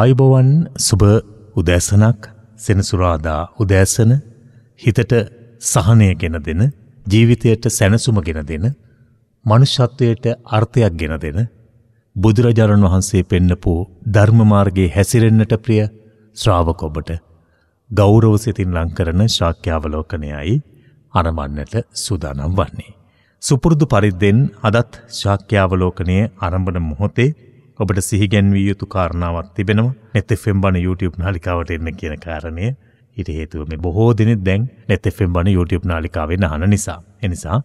ආයුබෝවන් සුබ උදෑසනක් සෙනසුරාදා උදෑසන හිතට සහනය ගෙන දෙන ජීවිතයට සැනසුම ගෙන දෙන මනුෂ්‍යත්වයට අර්ථයක් ගෙන දෙන බුදුරජාණන් වහන්සේ පෙන්නපු ධර්මමාර්ගයේ හැසිරෙන්නට ප්‍රිය ශ්‍රාවක ඔබට ගෞරව සිතින් ලංකරන ශාක්‍යාවලෝකනයයි අරමන්නට සූදානම් වන්නේ. සුපුරුදු පරිද්දෙන් අදත් ශාක්‍යාවලෝකනය අරඹන මොහොතේ ඔබට සිහිගැන්විය යුතු කාරණාවක් තිබෙනවා. netfm බණ YouTube නාලිකාවට එන්න කියන කාරණය. ඊට හේතුව මේ බොහෝ දෙනෙක් දැන් netfm බණ YouTube නාලිකාවෙන් අහන නිසා. ඒ නිසා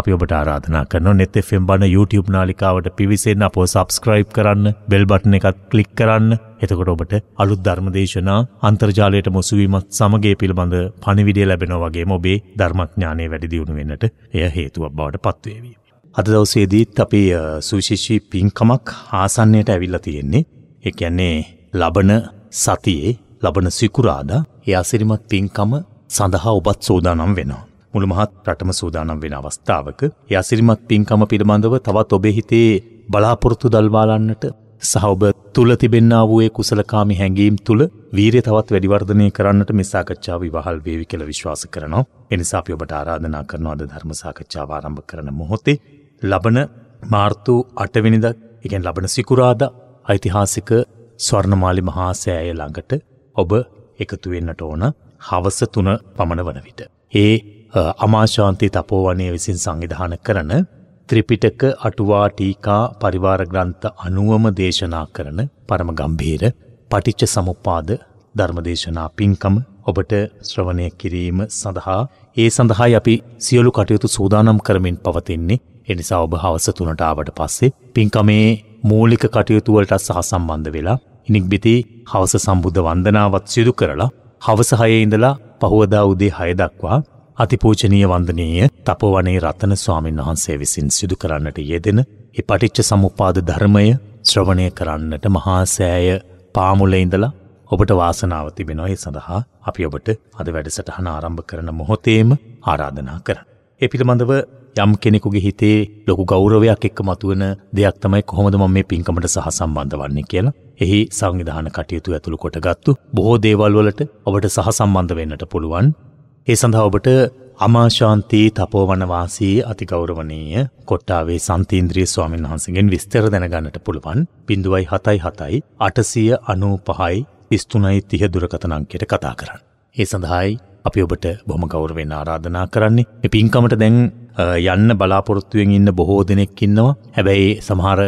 අපි ඔබට ආරාධනා කරනවා netfm බණ YouTube නාලිකාවට පිවිසෙන්න අපව subscribe කරන්න, bell button එකත් click කරන්න. එතකොට ඔබට අලුත් ධර්ම දේශනා අන්තර්ජාලයට මුසුවීමත් සමග ඒ පිළිබඳ පණිවිඩය ලැබෙනවා වගේම ඔබේ ධර්මඥානය වැඩි දියුණු වෙන්නට එය හේතුවක් බවට පත්වේවි. අද දවසේදීත් අපි සුවිශිෂ්ෂී පින්කමක් ආසන්නයට ඇවිල්ලා තියෙන්නේ. ඒ කියන්නේ ලබන සතියේ ලබන සිකුරාදා ඒ අසිරිමත් පින්කම සඳහා ඔබත් සූදානම් වෙනවා. මුළු මහත් රටම සූදානම් වෙන අවස්ථාවක ඒ අසිරිමත් පින්කම පිළිබඳව තවත් ඔබේ හිතේ බලාපොරොත්තු දල්වාලන්නට සහ ඔබ තුල තිබෙන්නා වූ ඒ කුසලකාමී හැඟීම් තුල වීරිය තවත් වැඩි වර්ධනය කරන්නට මේ සාකච්ඡාව ඉවහල් වේවි කියලා විශ්වාස කරනවා. ඒ නිසා අපි ඔබට ආරාධනා කරනවා අද ධර්ම සාකච්ඡාව ආරම්භ කරන මොහොතේ ලබන මාර්තු අටවිනිද එකෙන් ලබන සිකුරාද ඓතිහාසික ස්වර්ණමාලි මහා සෑය ළඟට ඔබ එකතුවෙන්නට ඕන හවස තුන පමණ වන විට. ඒ අමාශාන්ති තපෝවනය විසින් සංවිධාන කරන ත්‍රිපිටක අටුවා ටීකා පරිවාර ග්‍රන්ථ අනුවම දේශනා කරන පරම ගම්භීර පටිච්ච සමුපාද ධර්මදේශනා පින්කම ඔබට ශ්‍රවණය කිරීම සඳහා ඒ සඳහායි අපි සියලු කටයුතු සූදානම් කරමින් පවතින්නේ එනිසා ඔබ හවස තුනට ආවට පස්සේ පින්කමේ මූලික කටයුතුවලට සහ සම්බන්ධ වෙලා ඉනික්බිති හවස සම්බුද්ධ වන්දනාවත් සිදු කරලා හවස හයේ ඉඳලා පහුවදා උදේ හය දක්වා අතිපූජනීය වන්දනීය තපවනේ රතන ස්වාමීන් වහන්සේ විසින් සිදු කරන්නට යෙදෙන ඒ පටිච්ච සමුප්පාද ධර්මය ශ්‍රවණය කරන්නට මහා සෑය පාමුලේ ඉඳලා ඔබට වාසනාව තිබෙනවා ඒ සඳහා අපි ඔබට අද වැඩසටහන ආරම්භ කරන මොහොතේම ආරාධනා කරන්න. ඒ පිළිබඳව යම් කෙනෙකුගේ හිතේ ලොකු ගෞරවයක් එක්ක මතුවෙන දෙයක් තමයි කොහොමද මම මේ පින්කමට සහ සම්බන්ධ වන්නේ කියලා. එහි සංවිධාන කටයුතු ඇතුළු කොටගත්තු බොහෝ දේවල් වලට ඔබට සහ සම්බන්ධ වෙන්නට පුළුවන්. ඒ සඳහා ඔබට අමාශාන්තී තපෝවනවාසී අතිගෞරවනීය කොට්ටාවේ සන්තීන්ද්‍රිය ස්වාමීන් වහන්සේගෙන් විස්තර දැනගන්නට පුළුවන් 0.77 895 33 30 දුරකථන අංකයට කතා කරන්න. ඒ සඳහායි අපි ඔබට බොහොම ගෞරවෙන් ආරාධනා කරන්නේ. මේ පින්කමට දැන් යන්න බලාපොරොත්තුවෙන් ඉන්න බොහෝ දෙනෙක් ඉන්නවා. හැබැයි සමහර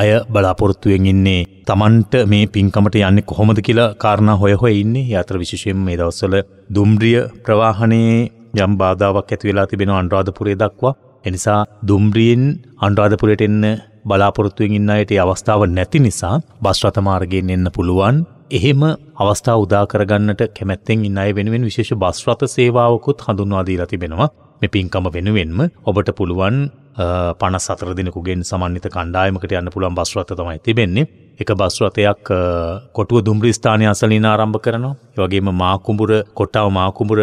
අය බලාපොරොත්තුවෙන් ඉන්නේ තමන්ට මේ පින්කමට යන්නේ කොහොමද කියලා කාරණා හොය හොය ඉන්නේ. යාත්‍ර විශේෂයෙන් මේ දවස්වල දුම්රිය ප්‍රවාහනයේ යම් බාධාවක් ඇති වෙලා තිබෙනවා අනුරාධපුරය දක්වා. එනිසා දුම්රියෙන් අනුරාධපුරයට එන්න බලාපොරොත්තුවෙන් ඉන්න අයට අවස්ථාව නැති නිසා බස් රථ මාර්ගයෙන් එන්න පුළුවන්. එහෙම අවස්ථා උදාකරගන්නට කැමැත්තෙන් ඉන්න අය වෙනුවෙන් විශේෂ බස්රථ සේවාවකුත් හඳුන්වාදීලා තිබෙනවා මෙ පින්කම වෙනුවෙන්ම ඔබට පුළුවන් පනස් සතර දෙනකුගෙන් සමන්විත කණ්ඩායමකට යන්න පුළුවන් බස්රථ තමයි තිබෙන්නේ එක බස්රථයක් කොටුව දුම්රි ස්ථානය අසලින් ආරම්භ කරනවා. වගේම මාකුඹුර කොටාව මාකුඹුර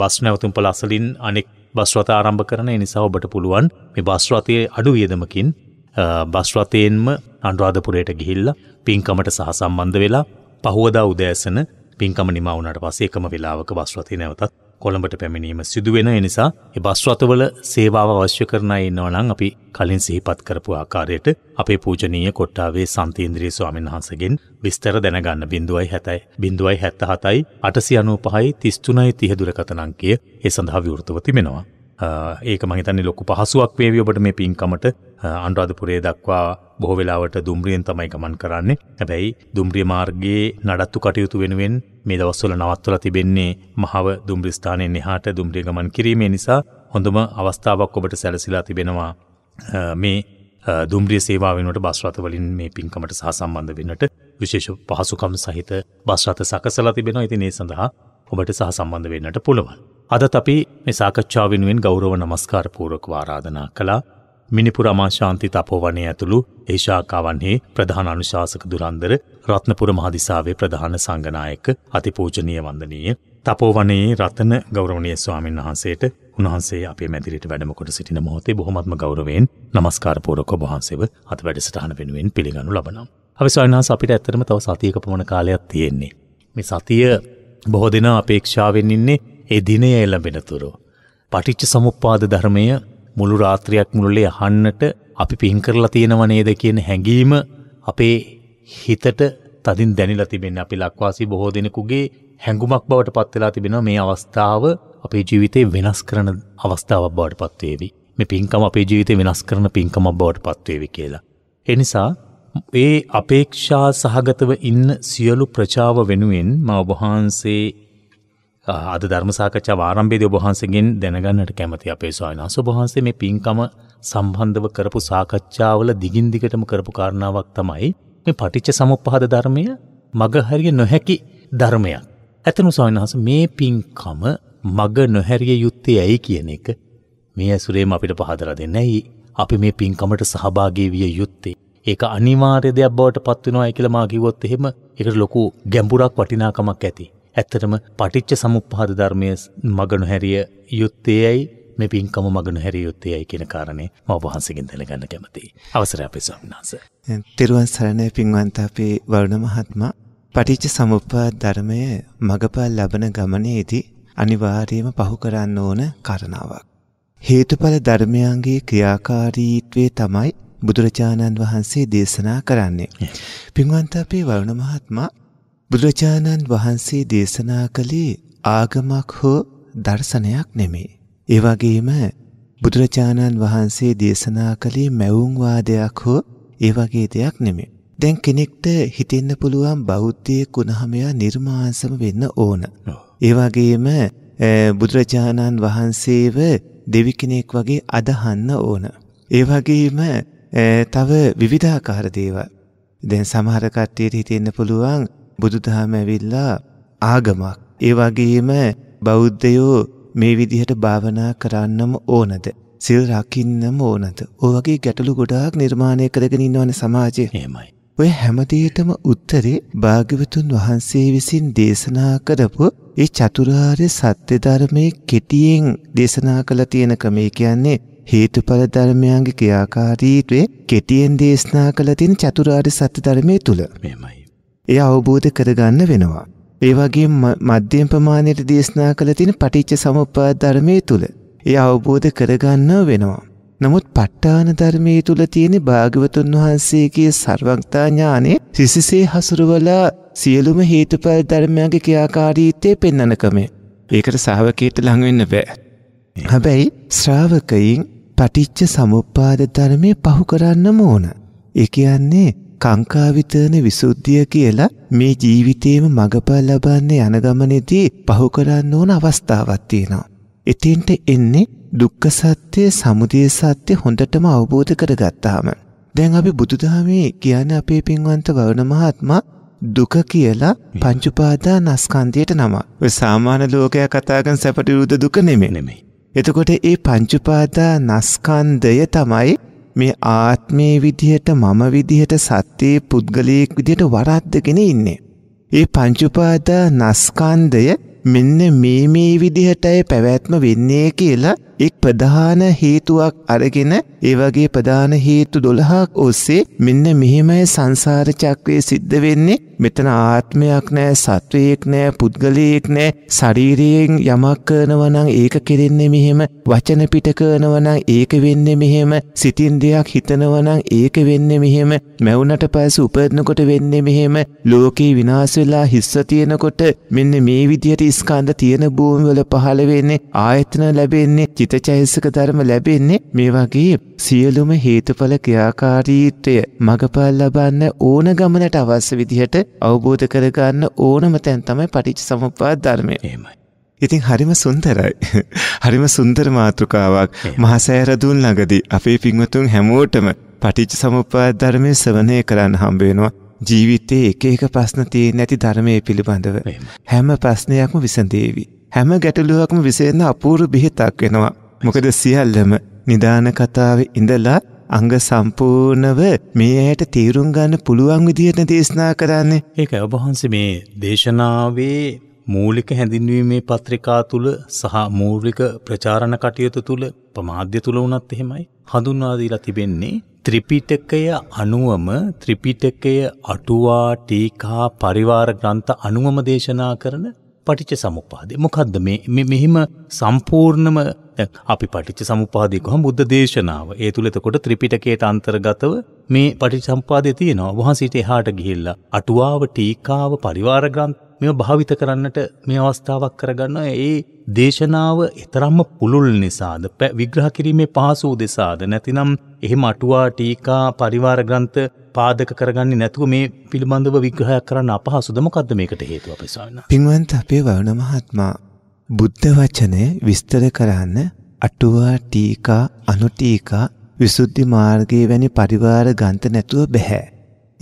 බස් නැවතුම් පල අසලින් අනෙක් බස්රථ ආරම්භ කරන නිසා ඔබට පුළුවන් මේ බස්රථයේ අඩු වියදමකින් බස්රතයෙන්ම අන්රාධපුරයට ගිහිල්ල පින්කමට සහ සම්බන්ධ වෙලා පහුවදා උදෑසන පින්කම නිමා වුණට පස්සේ එකම වෙලාවක බස්රතය නැවතත් කොළඹට පැමිණීම සිදුවෙන නිසා බස්රතවල සේවාව අවශ්‍ය කරන ඉන්නවනම් අපි කලින් සිහිපත් කරපු ආකාරයට අපේ පූජනීය කොට්ටාවේ සන්තීන්ද්‍රී ස්වාමීන් වහන්සේගෙන් විස්තර දැනගන්න බිඳුවයි හැතයි බිඳුවයි හැත්ත හතයි අටසි අනූ පහයි තිස්තුනයි තිහදුරකතනංකය ඒ සඳහා විවෘතව තිබෙනවා. ඒක මහිතන්නේ ලොකු පහසුවක් වේවි ඔබට මේ පින්කමට අනුරාධපුරේ දක්වා බොහෝ වෙලාවට දුම්රියෙන් තමයි ගමන් කරන්නේ. හැබැයි දුම්රිය මාර්ගයේ නඩත්තු කටයුතු වෙනුවෙන් මේ දවස්වල නවත්වලා තිබෙන්නේ මහව දුම්රිය ස්ථානයෙන් එහාට දුම්රිය ගමන් කිරීමේ නිසා හොඳම අවස්ථාවක් ඔබට සැලසීලා තිබෙනවා. මේ දුම්රිය සේවා වෙනුවට බස් රථ වලින් මේ පින්කමට සහ සම්බන්ධ වෙන්නට විශේෂ පහසුකම් සහිත බස් රථ සකසලා තිබෙනවා. ඉතින් ඒ සඳහා ඔබට සහ සම්බන්ධ වෙන්නට පුළුවන්. අදත් අපි මේ සාකච්ඡාව වෙනුවෙන් ගෞරව නමස්කාරපූරක වාරාධනා කළා මිනිපුර අමාශාන්ති තපෝවනය ඇතුළු ඒ ශාකාවන්හි ප්‍රධාන අනුශාසක දුරන්දර රත්නපුර මහදිසාවේ ප්‍රධාන සංගනායක අතිපූජනීය වන්දනීය තපෝවනයේ රතන ගෞරවනීය ස්වාමීන් වහන්සේට උන්වහන්සේ අපේ මැදිරිට වැඩමකොට සිටින මොහොතේ බොහොමත්ම ගෞරවයෙන් නමස්කාරපූරක ඔබ වහන්සේව අත වැඩසටහන වෙනුවෙන් පිළිගනු ලබනවා. අපි ස්වාමීන් අපිට ඇත්තටම තව සතියක පමණ කාලයක් තියෙන්නේ. මේ සතිය බොහෝ දෙනා අපේක්ෂාවෙන් ඉන්නේ ඒ දිනය එළඹෙනතුරු. පටිච්ච සමුප්පාද ධර්මය මුළු රාත්‍රියක් මුළුල්ලේ අහන්නට අපි පින් කරලා තියෙනව නේද කියන හැඟීම අපේ හිතට තදින් දැනිලා තිබෙන අපි ලක්වාසි බොහෝ දෙනෙකුගේ හැඟුමක් බවට පත්වෙලා තිබෙන මේ අවස්ථාව අපේ ජීවිතේ වෙනස් කරන අවස්ථාවක් බවට පත්වේවි. මේ පින්කම අපේ ජීවිතේ වෙනස් කරන පින්කමක් බවට පත්වේවි කියලා. එනිසා ඒ අපේක්ෂා සහගතව ඉන්න සියලු ප්‍රචාව වෙනුවෙන් මවබහන්සේ අද ධර්ම සාකච්ඡා ආරම්භයේදී ඔබ වහන්සේගෙන් දැනගන්නට කැමති අපේ ස්වාමීන් වහන්සේ ඔබ වහන්සේ මේ පින්කම සම්බන්ධව කරපු සාකච්ඡාවල දිගින් දිගටම කරපු කාරණාවක් තමයි මේ පටිච්ච සමුප්පාද ධර්මය මගහැරිය නොහැකි ධර්මයක්. ඇතනු ස්වාමීන් වහන්සේ මේ පින්කම මග නොහැරිය යුත්තේ ඇයි කියන එක මේ ඇසුරේම අපිට පහදලා දෙන්න. ඇයි අපි මේ පින්කමට සහභාගී විය යුත්තේ? ඒක අනිවාර්ය දෙයක් බවට පත් වෙනවායි කියලා මා කිව්වොත් එහෙම ඒකට ලොකු ගැඹුරක් වටිනාකමක් ඇති. ඇත්තටම පටිච්ච සමුප්පාද ධර්මය මගනු හැරිය යුත්තේයයි මේ පින්කම මගන හැරියයුත්තයයි කියන කාරණේ මවහන්සකින් දැනගන්න කැමති. අවසර අපි ස්වාමිනාස. තිරුවන් සරණය පින්වන්ත අපි වරුණ මහත්ම පටිච්ච සමුප්පා ධර්මය මගපල් ලබන ගමනේදී අනිවාර්යම පහු කරන්න ඕන කරණාවක්. හේතුඵල ධර්මයන්ගේ ක්‍රියාකාරීත්වය තමයි බුදුරජාණන් වහන්සේ දේශනා කරන්නේ. පින්වන්ත අපේ වරුණ මහත්මා බුදුරජාණන් වහන්සේ දේශනා කළේ ආගමක් හෝ දර්ශනයක් නෙමේ. ඒ වගේම බුදුරජාණන් වහන්සේ දේශනා කළේ මැවුම් වාදයක් හෝ ඒ වගේ දෙයක් නෙමේ. දැන් කෙනෙක්ට හිතෙන්න පුළුවන් බෞද්ධයෙක් වුණාම එයා නිර්මාංශම වෙන්න ඕන. ඒ වගේම බුදුරජාණන් වහන්සේව දෙවි කෙනෙක් වගේ අදහන්න ඕන. ඒ වගේම තව විවිධාකාර දේවල්. දැන් සමහර කට්ටියට හිතෙන්න පුළුවන් බුදුදහම ඇවිල්ලා ආගමක්. ඒ වගේම බෞද්ධයෝ මේ විදිහට භාවනා කරන්නම ඕනද. සිල් රකින්නම ඕනද. ඕවගේ ගැටලු ගොඩාක් නිර්මාණය කරගෙන ඉන්නවන සමාජය. හෙමයි. ඔය හැමදේටම උත්තරේ භාග්‍යවතුන් වහන්සේ විසින් දේශනා කරපු ඒ චතුරාර්ය සත්‍ය ධර්මයේ කෙටියෙන් දේශනා කළ තියෙන ක්‍රමය කියන්නේ හේතුඵල ධර්මයන්ගේ ක්‍රියාකාරීත්වයේ කෙටියෙන් දේශනා කළ තියෙන චතුරාර්ය සත්‍ය ධර්මයේ තුල. මෙහෙමයි. එය අවබෝධ කරගන්න වෙනවා. ඒ වගේ මධ්‍යම ප්‍රමාණයට දේශනා කළ තියෙන පටිච්ච සමුප්පාද ධර්මයේ තුල එය අවබෝධ කරගන්නව වෙනවා. නමුත් ප ဋ ාණ ධර්මයේ තුල තියෙන භාග්‍යවතුන් වහන්සේගේ ਸਰවඥතා ඥානෙ සිසිසේ හසුරවලා සියලුම හේතුඵල ධර්මයන්ගේ ක්‍රියාකාරීත්වය පෙන්වන ක්‍රමය. ඒකට ශ්‍රාවකයට ලඟ වෙන්න බෑ. හැබැයි ශ්‍රාවකයින් පටිච්ච සමුප්පාද ධර්මය පහු කරන්නම ඕන. ඒ කියන්නේ කංකාවිතන විසුද්ධිය කියලා මේ ජීවිතේම මඟපල් ලබන්නේ යනගමනෙදී පහු කරන්න ඕන අවස්ථාවක් තියෙනවා. එතින්ට එන්නේ දුක්ඛ සත්‍ය, සමුදය සත්‍ය හොඳටම අවබෝධ කරගත්තාම. දැන් අපි බුදුදහමේ කියන්නේ අපේ පින්වන්ත වවන මහත්මා දුක කියලා පංචුපාදා නස්කන්දයට නම. ඔය සාමාන්‍ය ලෝකයා කතා කරන සැපට විරුද්ධ දුක නෙමෙයි. එතකොට මේ පංචුපාදා නස්කන්දය තමයි මේ ආත්මයේ විදිහට මම විදිහට සත්‍යයේ පුද්ගලයෙක් විදිහට වරද්දගෙන ඉන්නේ. ඒ පංචුපාදා නස්කන්දය මෙන්න මේ මේ විදිහටයි පැවැත්ම වෙන්නේ කියලා එක් ප්‍රධාන හේතුවක් අරගෙන ඒ වගේ ප්‍රධාන හේතු දොළහක් ඔස්සේ මෙන්න මෙහෙමයි සංසාර චක්‍රය සිද්ධ වෙන්නේ මෙතන ආත්මයක් නෑ සත්වයෙක් නෑ පුද්ගලයෙක් නෑ ශරීරයෙන් යමක් කරනවනං ඒක කෙරෙන්නේ මෙහෙම වචන පිට කරනවනං ඒක වෙන්නේ මෙහෙම සිතින් දෙයක් හිතනවනං ඒක වෙන්නේ මෙහෙම මැවුනට පස්ස උපදනකොට වෙන්නේ මෙහෙම ලෝකේ විනාශ වෙලා හිස්ස තියෙනකොට මෙන්න මේ විදියට ස්කන්ධ තියෙන භූමිවල පහළ වෙන්නේ ආයතන ලැබෙන්නේ චිතචෛසික ධර්ම ලැබෙන්නේ මේ වගේ සියලුම හේතුඵල ක්‍රියාකාරීත්වය මගපල් ලබන්න ඕන ගමනට අවශ්‍ය විදිහට අවබෝධ කරගන්න ඕනම තැන් තමයි පටිච්ච සමුප්පාද ධර්මය. එහෙමයි. ඉතින් හරිම සුන්දරයි. හරිම සුන්දර මාතෘකාවක්. මහසෑරදුන් ළඟදී අපේ පින්වතුන් හැමෝටම පටිච්ච සමුප්පාද ධර්මයේ ශ්‍රවණය කරන්න හම්බ වෙනවා. ජීවිතයේ එක එක ප්‍රශ්න තියෙන නැති ධර්මයේ පිළිබඳව හැම ප්‍රශ්නයක්ම විසඳේවි. හැම ගැටලුවක්ම විසේන අපූරු බිහිතක් වෙනවා. මොකද සියල්ලම නිදාන කතාවේ ඉඳලා අංග සම්පූර්ණව මේ ඇයට තීරුම් ගන්න පුළුවන් විදිහට දේශනා කරන්නේ. ඒක ඔබහන්සේ මේ දේශනාවේ මූලික හැඳින්වීමේ පත්‍රිකා තුළ සහ මූලික ප්‍රචාරණ කටයුතු තුළ ප්‍රමාධ්‍ය තුළ වුණත් එහෙමයි හඳුන්වාදීලා තිබෙන්නේ ත්‍රිපිටකය අනුවම ත්‍රිපිටකය අටුවා ටීකා පරිවාර ග්‍රන්ථ අනුවම දේශනා කරන පටිච්ච සමුපාදය. මොකද්ද මේ මෙහිම සම්පූර්ණම අපි පටිච්ච සමුපාදය කොහොම බුද්ධ දේශනාව. ඒ තුල එතකොට ත්‍රිපිටකයට අන්තර්ගතව මේ පටිච්ච සම්පාදය තියෙනවා. වහන්සේට එහාට ගිහිල්ලා අටුවාව, ටීකාව, පරිවාර ග්‍රන්ථ මේව භාවිත කරන්නට මේ අවස්ථාවක් කරගන්න ඒ දේශනාව එතරම්ම පුළුල් නිසාද විග්‍රහ කිරීමේ පහසු දෙසාද නැතිනම් එහෙම අටුවා ටීකා පරිවාර ග්‍රන්ථ පාදක කරගන්න නැතුව මේ පිළිබඳව විග්‍රහයක් කරන්න අපහසුද මොකක්ද මේකට හේතුව අපේ ස්වාමීන් පින්වන්ත අපේ වරුණ මහත්මයා බුද්ධ වචනය විස්තර කරන්න අටුවා ටීකා අනුටීකා විසුද්ධි මාර්ගයේ වැනි පරිවාර ගන්ත නැතුව බෑ.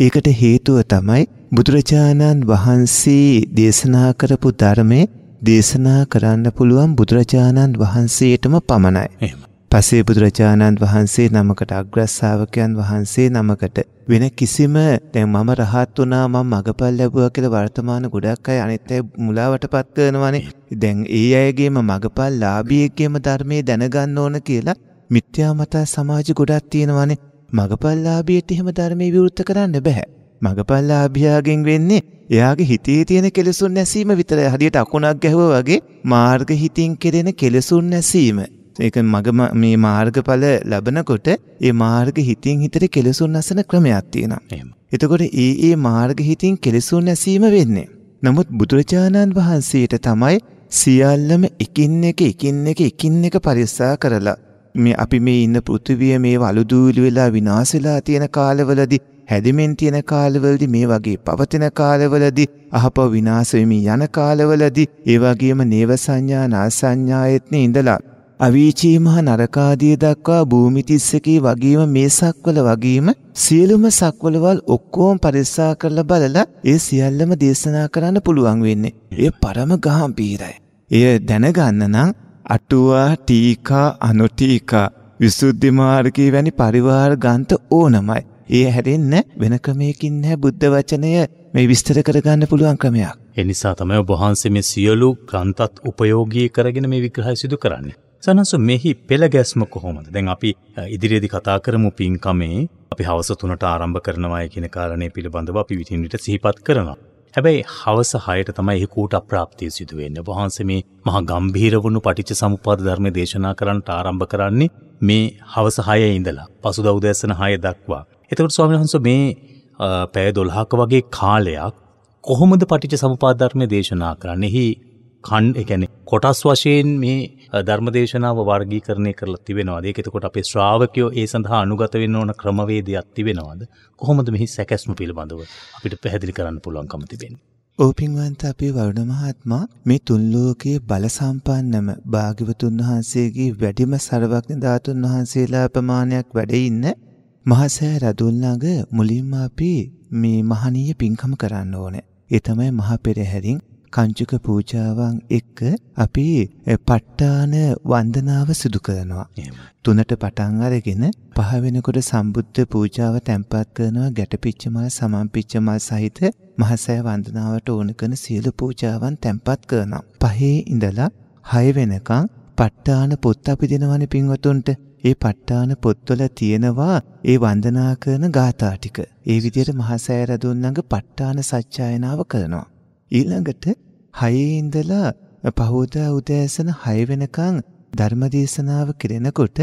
ඒකට හේතුව තමයි බුදුරජාණන් වහන්සේ දේශනා කරපු ධර්මයේ දේශනා කරන්න පුළුවන් බුදුරජාණන් වහන්සේටම පමණයි. පසේ බුදුරජාණන් වහන්සේ නමකට අග්‍රස්සාාවකයන් වහන්සේ නමකට වෙන කිසිම දැන් මම රහත් වුණා මම මගපල් ලැබුවා කියලා වර්තමාන ගොඩක් අය අනිත් අය මුලාවටපත් කරනවානේ. දැන් ඒ අයගේම මගපල් ලාභියෙක්ගේම ධර්මයේ දැනගන්න ඕන කියලා මිත්‍යා මත සමාජ ගොඩක් තියෙනවානේ. මගපල් ලාභියට එහෙම ධර්මයේ විවෘත කරන්න බෑ. මගපල්ලාභියාගෙන් වෙන්නේ එයාගේ හිතේ තියෙන කෙලෙසුන් නැසීම විතරයි. හරියට අකුණක් ගැහුවා වගේ මාර්ග හිතින් කෙරෙන කෙලෙසුන් නැසීම. ඒක මගම මේ මාර්ගඵල ලබනකොට ඒ මාර්ග හිතින් හිතට කෙලසුන් නැසන ක්‍රමයක් තියෙනවා. එහෙම. එතකොට ඒ ඒ මාර්ග හිතින් කෙලසුන් නැසීම වෙන්නේ. නමුත් බුදුරජාණන් වහන්සේට තමයි සියල්ලම එකින් එක එකින් එක එකින් එක පරිස්සා කරලා මේ අපි මේ ඉන්න පෘථිවිය මේ වලුදූලි වෙලා විනාශ වෙලා තියෙන කාලවලදී හැදිමින් තියෙන කාලවලදී මේ වගේ පවතින කාලවලදී අහපව විනාශ වෙමින් යන කාලවලදී ඒ වගේම නේව සංඥා නාසඤ්ඤායත්නේ ඉඳලා අවීචී මහ නරකාදිය දක්වා භූමි 31 වගේම මේ සක්වල වගේම සියලුම සක්වලවල් ඔක්කොම පරිස්සා කරලා බලලා ඒ සියල්ලම දේශනා කරන්න පුළුවන් වෙන්නේ. ඒ පරම ගහම්පීරයි. එය දැනගන්න නම් අටුවා ටීකා අනුටීකා විසුද්ධි මාර්ගී වැනි පරිවාර ගන්ත ඕනමයි. ඒ හැරෙන්න වෙන ක්‍රමයකින් නැහැ බුද්ධ වචනය මේ විස්තර කරගන්න පුළුවන් ක්‍රමයක්. එනිසා තමයි ඔබ වහන්සේ මේ සියලු ග්‍රන්ථත් උපයෝගී කරගෙන මේ විග්‍රහය සිදු කරන්නේ. සනසු මෙහි පෙළ ගැස්ම කොහොමද දැන් අපි ඉදිරියේදි කතා කරමු පින්කමේ අපි හවස තුනට ආරම්භ කරනවාය කියන කාරණය පිළිබඳව අපි විටින් විට සිහිපත් කරනවා. හැබැයි හවස 6ට තමයි එහි කූට අප්‍රාප්තිය සිදු වෙන්නේ. වහන්සේ මේ මහා ගම්භීර වුණු පටිච්ච සමුප්පාද ධර්මය දේශනා කරන්නට ආරම්භ කරන්නේ මේ හවස 6 ඉඳලා පසුදා උදෑසන 6 දක්වා. එතකොට ස්වාමීන් වහන්සේ මේ පැය 12ක වගේ කාලයක් කොහොමද පටිච්ච සමුපාද ධර්මය දේශනා කරන්නේ? එහි කන් ඒ කියන්නේ කොටස් වශයෙන් මේ ධර්මදේශනාව වර්ගීකරණය කරලා තිබෙනවාද? ඒක එතකොට අපේ ශ්‍රාවකයෝ ඒ සඳහා අනුගත වෙන්න ඕන ක්‍රමවේදයක් තිබෙනවාද? කොහොමද මෙහි සැකැස්ම පිළිබඳව අපිට පැහැදිලි කරන්න පුළුවන්කම තිබෙන්නේ? ඕපින්වන්ත අපේ වරුණ මහත්මා මේ තුන් ලෝකයේ බල සම්පන්නම භාග්‍යවතුන් වහන්සේගේ වැඩිම සරවක්න ධාතුන් වහන්සේලා ප්‍රමාණයක් වැඩ ඉන්න මහසෑ රදුන් ළඟ මුලින්ම අපි මේ මහනීය පින්කම කරන්න ඕනේ. ඒ තමයි මහ පෙරහැරින් කංචුක පූජාවන් එක්ක අපි පට්ටාන වන්දනාව සිදු කරනවා. තුනට පටන් අරගෙන පහ වෙනකොට සම්බුද්ධ පූජාව තැන්පත් කරනවා ගැටපිච්ච මල් සමම්පිච්ච මල් සහිත මහසය වන්දනාවට ඕන කරන සියලු පූජාවන් තැන්පත් කරනවා. පහේ ඉඳලා හය වෙනකන් පට්ටාන පොත් අපි දෙනවනේ පින්වතුන්ට. ඒ පට්ටාන පොත්වල තියෙනවා ඒ වන්දනා කරන ගාථා ටික. ඒ විදිහට මහසෑය රදුන් ළඟ පට්ටාන සත්‍යයනාව කරනවා. ඊළඟට හයේ ඉඳලා පහෝදා උදෑසන 6 වෙනකන් ධර්මදේශනාව කෙරෙනකොට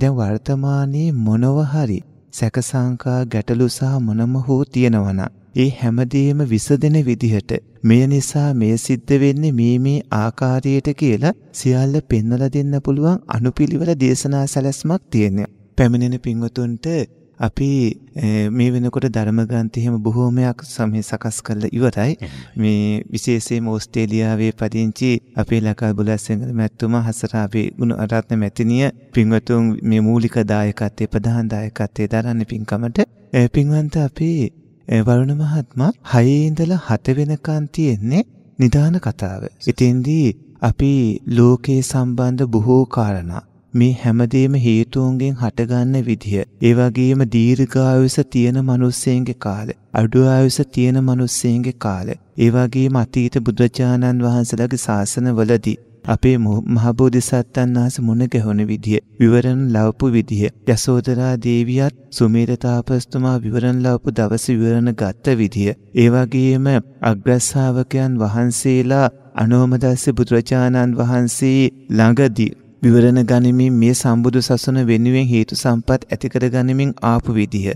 දැන් වර්තමානයේ මොනව හරි සැකසංකා ගැටලු සහ මොනම හෝ තියෙනවා ඒ හැමදේම විසදෙන විදිහට මේ නිසා මේ සිද්ධ වෙන්නේ මේ මේ ආකාරයට කියලා සියල්ල පෙන්වලා දෙන්න පුළුවන් අනුපිළිවෙල දේශනා සැලැස්මක් තියෙනවා. පැමිණෙන පින්වතුන්ට අපි eh, මේ වෙනකොට ධර්මග්‍රන්ථ එහෙම බොහෝමයක් සමේ සකස් කරලා ඉවරයි. මේ විශේෂයෙන්ම ඕස්ට්‍රේලියාවේ පදිංචි අපේ ලකා බුලස්සෙන්ගල මැතිතුමා හසර අපේ ගුණ අරත්න මැතිනිය පින්වතුන් මේ මූලික දායකත්වයේ ප්‍රධාන දායකත්වයේ දරන්නේ පින්කමට eh, පින්වන්ත අපේ eh, වරුණ මහත්මයා හයේ ඉඳලා හත වෙනකන් තියෙන්නේ නිදාන කතාව. ඉතින්දී අපි ලෝකයේ සම්බන්ධ බොහෝ කාරණා මේ හැමදේම හේතුන්ගෙන් හටගන්න විදිය. ඒ වගේම දීර්ඝායුෂ තියෙන මිනිස්සෙන්ගේ කාලේ, අඩු ආයුෂ තියෙන මිනිස්සෙන්ගේ කාලේ. ඒ වගේම අතීත බුදුචානන් වහන්සේලාගේ ශාසනවලදී අපේ මහ බෝධිසත්වයන් වහන්සේ මුණ ගැහුණ විදිය, විවරණ ලවපු විදිය, යසෝදරා දේවියත් සුමේර තාපස්තුමා විවරණ ලවපු දවස විවරණ ගත්ත විදිය, ඒ වගේම අග්‍රශ්‍රාවකයන් වහන්සේලා අනෝමදස්ස බුදුරජාණන් වහන්සේ ළඟදී විවරණ ගනිමින් මේ සම්බුදු සසුන වෙනුවෙන් හේතු සම්පත් ඇති කරගනිමින් ආපු විදිහ.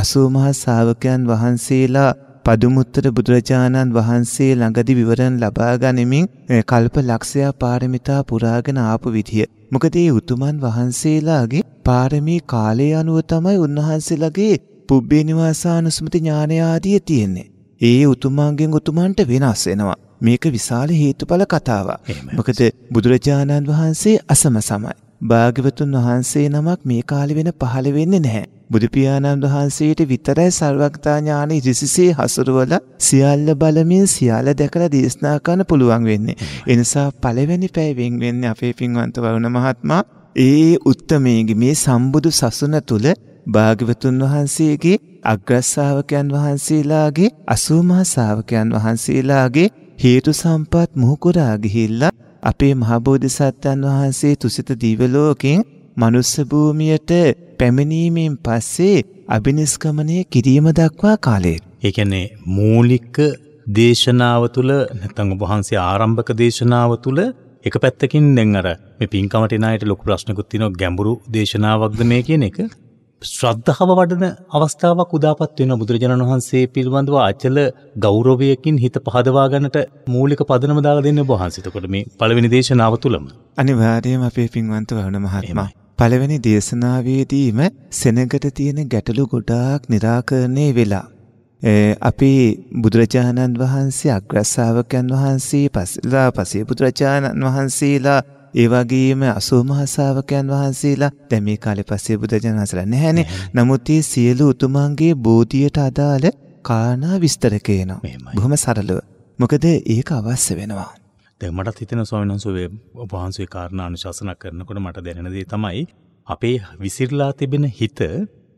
අසූ මහා ශාවකයන් වහන්සේලා පදුමුත්තර බුදුරජාණන් වහන්සේ ළඟදි විවරණ ලබා ගනිමින් කල්ප ලක්ෂයා පාරමිතා පුරාගෙන ආපු විදිය. මොකද ඒ උතුමන් වහන්සේලාගේ පාරමී කාලය අනුව තමයි උන්වහන්සේලාගේ පුබ්බේ නිවාසානුස්මති ඥානය ආදිය තියෙන්නේ. ඒ උතුමන්ගෙන් උතුමන්ට වෙනස් වෙනවා. මේක විශාල හේතුඵල කතාවක්. මොකද බුදුරජාණන් වහන්සේ අසම සමයි. භාග්‍යවතුන් වහන්සේ නමක් මේ කාලෙ වෙන පහළ වෙන්නේ නැහැ. බුදුපියාණන් වහන්සේට විතරයි සර්වඥතා ඥානෙ ඍසිසේ හසුරවලා සියල්ල බලමින් සියල්ල දැකලා දේශනා කරන්න පුළුවන් වෙන්නේ. ඒ නිසා පළවෙනි පැය වෙන් වෙන්නේ අපේ පින්වන්ත වරුණ මහත්මයා ඒ උත්තමයේගේ මේ සම්බුදු සසුන තුල භාග්‍යවතුන් වහන්සේගේ අග්‍රස්සාවකයන් වහන්සේලාගේ අසූමහා ශාවකයන් වහන්සේලාගේ හේතු සම්පත් මුහුකුරා ගිහිල්ලා අපේ මහබෝධිසත්වයන් වහන්සේ තුසිත දිවලෝකෙන් මනුස්ස භූමියට පැමිණීමෙන් පස්සේ අභිනිස්කමනය කිරීම දක්වා කාලේ. ඒකැනේ මූලික දේශනාව තුළ නැතන් වහන්සේ ආරම්භක දේශනාව තුළ එක පැත්තකින් දෙන්නර මේ පින්කමට නායට ලොක ප්‍රශ්නකුත් තිනො ගැඹුරු දේශනාවක්ද මේ කියන එක ශ්‍රද්ධාව වඩන අවස්ථාවක් උදාපත් වෙන බුදුරජාණන් වහන්සේ පිළිබඳව අචල ගෞරවයකින් හිත පහදවා ගන්නට මූලික පදනම දාලා දෙන්න ඔබ වහන්සේට මේ පළවෙනි දේශනාව තුලම අනිවාර්යයෙන්ම අපේ පින්වන්ත වරුණ මහත්මයා පළවෙනි දේශනාවේදීම සෙනගට තියෙන ගැටලු ගොඩාක් निराකරණය වෙලා අපි බුදුරජාණන් වහන්සේ අග්‍රස්සාවකයන් වහන්සේ පසලා පසේ බුදුරජාණන් වහන්සේලා ඒ වගේම අසෝමහා ශ්‍රාවකයන් වහන්සේලා දැන් මේ කාලේ පස්සේ බුදුරජාණන් වහන්සේලා නැහැනේ. නමුත් මේ සියලු උතුමන්ගේ බෝධියට අදාළ කාරණා විස්තර කියනවා. බොහොම සරලව. මොකද ඒක අවශ්‍ය වෙනවා. දැන් මටත් හිතෙන ස්වාමීන් වහන්සේ වහන්සේ කාරණා අනුශාසනා කරනකොට මට දැනෙන දේ තමයි අපේ විසිරලා තිබෙන හිත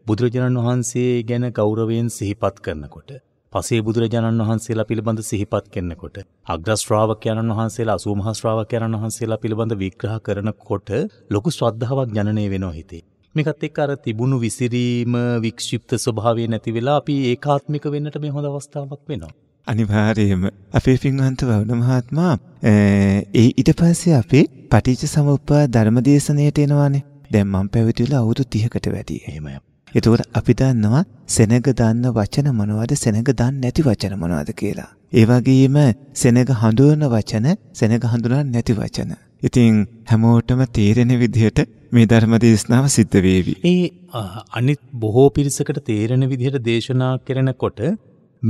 බුදුරජාණන් වහන්සේ ගැන ගෞරවයෙන් සිහිපත් කරනකොට පසේ බුදුරජාණන් වහන්සේලා පිළිබඳ සිහිපත් කෙන්නකොට අග්‍රශ්‍රාවකයන්න් වහන්සේලා අසූමහා ශ්‍රාවකයන්න් වහන්සේලා පිළිබඳ විග්‍රහ කරනකොට ලොකු ශ්‍රද්ධාවක් ජනනය වෙනවා හිතේ. මේකත් එක්ක අර තිබුණු විසිරීම වික්ෂිප්ත ස්වභාවය නැති වෙලා අපි ඒකාත්මික වෙන්නට මේ හොඳ අවස්ථාවක් වෙනවා. අනිවාර්යයෙන්ම අපේ පින්වන්ත වවුන මහත්මයා ඒ ඊට පස්සේ අපි පටිච්ච සමුප්පා ධර්මදේශනයට එනවානේ. දැන් මම පැවිදිලා අවුරුදු 30කට වැඩි. එහෙමයි. එතකොට අපි දන්නවා සෙනග දන්න වචන මොනවද සෙනග දන්නේ නැති වචන මොනවද කියලා. ඒ වගේම සෙනග හඳුනන වචන සෙනග හඳුනන්නේ නැති වචන. ඉතින් හැමෝටම තේරෙන විදිහට මේ ධර්ම දේශනාව සිද්ධ වේවි. ඒ අනිත් බොහෝ පිරිසකට තේරෙන විදිහට දේශනා කරනකොට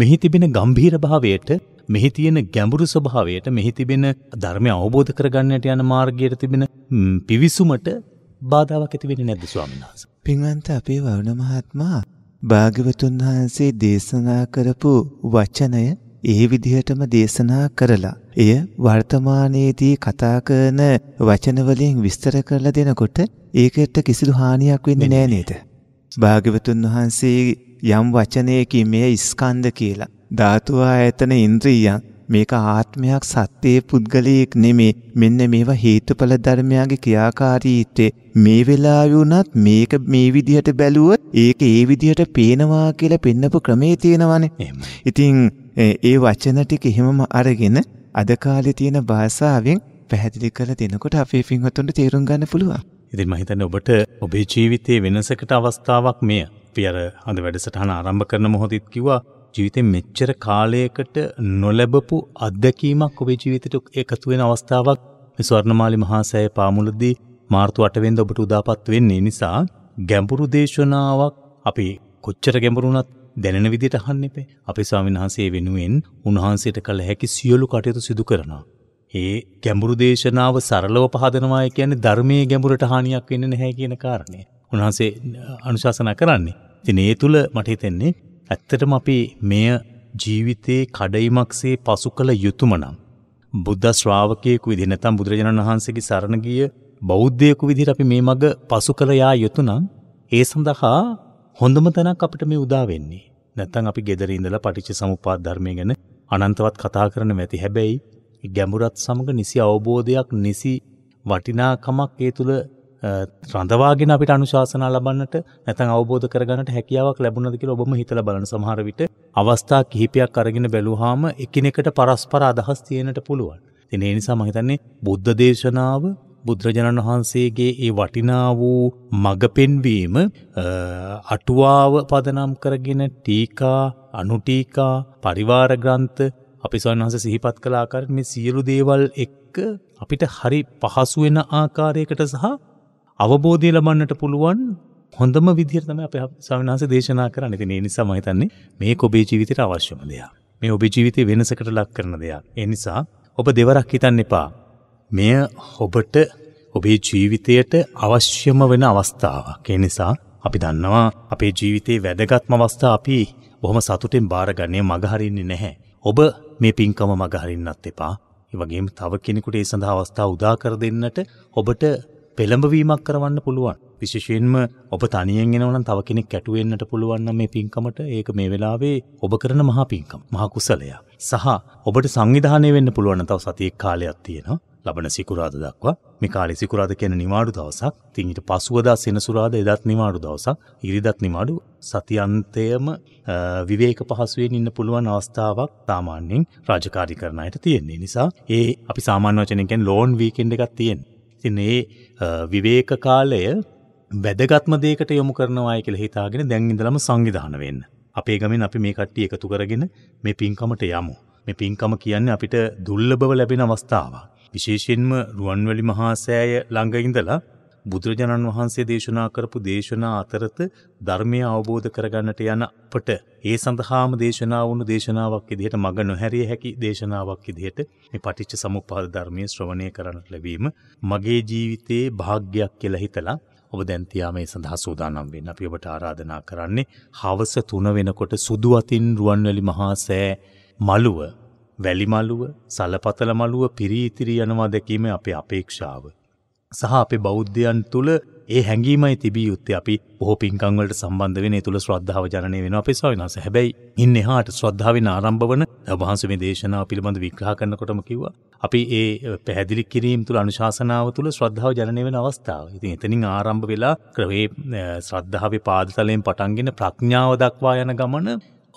මෙහි තිබෙන ගම්භීර භාවයට මෙහි තියෙන ගැඹුරු ස්වභාවයට මෙහි තිබෙන ධර්මය අවබෝධ කරගන්නට යන මාර්ගයට තිබෙන පිවිසුමට බාධාවක් ඇති වෙන්නේ නැද්ද ස්වාමීන් වහන්සේ? පින්වන්ත අපේ වරුණ මහත්මයා භාග්‍යවතුන් වහන්සේ දේශනා කරපු වචනය ඒ විදිහටම දේශනා කරලා එය වර්තමානයේදී කතා කරන වචන වලින් විස්තර කරලා දෙනකොට ඒකට කිසිදු හානියක් වෙන්නේ නෑ නේද? භාග්‍යවතුන් වහන්සේ යම් වචනයකින් මෙය ස්කන්ධ කියලා ධාතු ආයතන ඉන්ද්‍රියයන් මේක ආත්මයක් සත්‍යයේ පුද්ගලයෙක් නෙමේ මෙන්න මේවා හේතුඵල ධර්මයාගේ ක්‍රියාකාරීත්වය මේ වෙලාවේ වුණත් මේක මේ විදිහට බැලුවොත් ඒක ඒ විදිහට පේනවා කියලා පෙන්නපු ක්‍රමේ තියෙනවනේ. ඉතින් ඒ වචන ටික එහෙමම අරගෙන අද කාලේ තියෙන භාෂාවෙන් පැහැදිලි කරලා දෙනකොට අපේ පින්වත්තුන්ට තේරුම් ගන්න පුළුවන්. ඉතින් මම හිතන්නේ ඔබට ඔබේ ජීවිතයේ වෙනසකට අවස්ථාවක් මෙය. අපි අර අද වැඩසටහන ආරම්භ කරන මොහොතෙත් කිව්වා ජීවිතේ මෙච්චර කාලයකට නොලැබපු අත්දැකීමක් ඔබේ ජීවිතයට එකතු වෙන අවස්ථාවක් මේ ස්වර්ණමාලි මහා සෑය පාමුලදී මාර්තු 8 වෙනිදා ඔබට උදාපත් වෙන්නේ නිසා ගැඹුරු දේශනාවක් අපි කොච්චර ගැඹුරුණත් දැනෙන විදිහට අහන්න එපේ. අපේ ස්වාමීන් වහන්සේ වෙනුවෙන් උන්වහන්සේට කළ හැකි සියලු කටයුතු සිදු කරනවා. ඒ ගැඹුරු දේශනාව සරලව පහදනවා කියන්නේ ධර්මයේ ගැඹුරට හානියක් වෙන්නේ නැහැ කියන කාරණය. උන්වහන්සේ අනුශාසනා කරන්නේ. ඉතින් ඒ තුල මට හිතෙන්නේ ඇත්තටම අපි මෙය ජීවිතයේ කඩයිමක්සේ පසු කළ යුතුම නම් බුද්ධ ශ්‍රාවකයෙකු විදිහට නැත්නම් බුදුරජාණන් වහන්සේගේ සරණ ගිය බෞද්ධයෙකු විදිහට අපි මේ මඟ පසු කළ යා යුතු නම් ඒ සඳහා හොඳම තැනක් අපිට මේ උදා වෙන්නේ. නැත්නම් අපි gedare ඉඳලා පටිච්ච සමුප්පාද ධර්මය ගැන අනන්තවත් කතා කරන්න ඇති. හැබැයි ගැඹුරත් සමග නිසි අවබෝධයක් නිසි වටිනාකමක් ඒ තුල රඳවාගෙන අපිට අනුශාසනා ලබන්නට නැතන් අවබෝධ කරගන්නට හැකියාවක් ලැබුණද කියලා ඔබම හිතලා බලන සමහර විට අවස්ථා කිහිපයක් අරගෙන බැලුවාම එකිනෙකට පරස්පර අදහස් තියෙනට පුළුවන්. ඉතින් ඒ නිසා මම හිතන්නේ බුද්ධ දේශනාව බුදුරජාණන් වහන්සේගේ ඒ වටිනා වූ මඟ පෙන්වීම අටුවාව පදනම් කරගෙන ටීකා අනුටීකා පරිවාර ග්‍රන්ථ අපි ස්වාමීන් වහන්සේ සිහිපත් කළ ආකාරයට මේ සියලු දේවල් එක්ක අපිට හරි පහසු වෙන ආකාරයකට සහ අවබෝධය ලබන්නට පුළුවන් හොඳම විදිරතම අප සවිනාස දේශනා කර නති ඒ නිසා මහිතන්නේ මේ ඔබේ ජීවිතයට අවශ්‍යම දෙයක් මේ ඔබේ ජීවිතය වෙනසකට ලක් කරන දෙයක් ඒ නිසා ඔබ දෙවරක් හිතන්න එපා මෙය ඔබට ඔබේ ජීවිතයට අවශ්‍යම වෙන අවස්ථාවක් ඒ නිසා අපි දන්නවා අපේ ජීවිතයේ වැදගත්ම අවස්ථා අපි බොහොම සතුටෙන් බාරගන්නේ මගහරින්නේ නැහැ ඔබ මේ පින්කම මගහරින්නත් එපා ඒ වගේම තව කෙනෙකුට ඒ සඳහා අවස්ථා උදා කර දෙන්නට ඔබට පෙළඹවීමක් කරවන්න පුළුවන්. විශේෂයෙන්ම ඔබ තනියෙන් එනවනම් තව කෙනෙක් කැටුවෙන්නට පුළුවන් නම් මේ පින්කමට ඒක මේ වෙලාවේ ඔබ කරන මහා පින්කම, මහා කුසලය. සහ ඔබට සංවිධානය වෙන්න පුළුවන් තව සතියක් කාලයක් තියෙනවා. ලබන සිකුරාද දක්වා මේ කාලේ සිකුරාද කියන නිමාඩු දවසක්, ඉතින් ඊට පසුවදා සෙනසුරාද එදත් නිමාඩු දවසක්, ඉරිදත් නිමාඩු සතියන්තයම විවේක පහසුවෙන් ඉන්න පුළුවන් අවස්ථාවක් සාමාන්‍යයෙන් රාජකාරී කරන අයට තියෙන්නේ. නිසා ඒ අපි සාමාන්‍ය වචනෙන් කියන්නේ ලෝන් වීකෙන්ඩ් එකක් තියෙනවා. ඉතින් ඒ විවේක කාලය වැදගත්ම දේකට යොමු කරනවායි කියලා හිතාගෙන දැන් ඉඳලම සංවිධාන වෙන්න. අපේ ගමෙන් අපි මේ කට්ටිය එකතු කරගෙන මේ පින්කමට යමු. මේ පින්කම කියන්නේ අපිට දුර්ලභව ලැබෙන අවස්ථාවක්. විශේෂයෙන්ම රුවන්වැලි මහා සෑය ළඟ ඉඳලා බුදුරජාණන් වහන්සේ දේශනා කරපු දේශනා අතරත ධර්මය අවබෝධ කරගන්නට යන අපට ඒ සඳහාම දේශනා වුණු දේශනාවක් විදිහට මඟ නොහැරිය හැකි දේශනාවක් විදිහට මේ පටිච්ච සමුප්පාද ධර්මයේ ශ්‍රවණය කරන්නට ලැබීම මගේ ජීවිතයේ භාග්යක් කියලා හිතලා ඔබ දැන් තියා මේ සඳහා සූදානම් වෙන්න අපි ඔබට ආරාධනා කරන්නේ හවස 3 වෙනකොට සුදු අතින් රුවන්වැලි මහා සෑ මළුව වැලි මළුව සලපතල මළුව පිරී ඉතිරී යනවා දැකීම අපේ අපේක්ෂාව සහ අපේ බෞද්ධයන් තුළ ඒ හැඟීමයි තිබිය යුත්තේ අපි බොහෝ පින්කම්වලට සම්බන්ධ වෙන ඒ තුළ ශ්‍රද්ධාව ජනනය වෙනවා අපේ ස්වාමීන් වහන්සේ. හැබැයි ඉන්න එහාට ශ්‍රද්ධාවෙන් ආරම්භ වන වහන්සේ මේ දේශනාව පිළිබඳ විග්‍රහ කරනකොටම කිව්වා අපි ඒ පැහැදිලි කිරීම තුළ අනුශාසනාව තුළ ශ්‍රද්ධාව ජනනය වෙන අවස්ථාව. ඉතින් එතනින් ආරම්භ වෙලා ක්‍රවේ ශ්‍රද්ධාවේ පාදතලයෙන් පටන්ගෙන ප්‍රඥාව දක්වා යන ගමන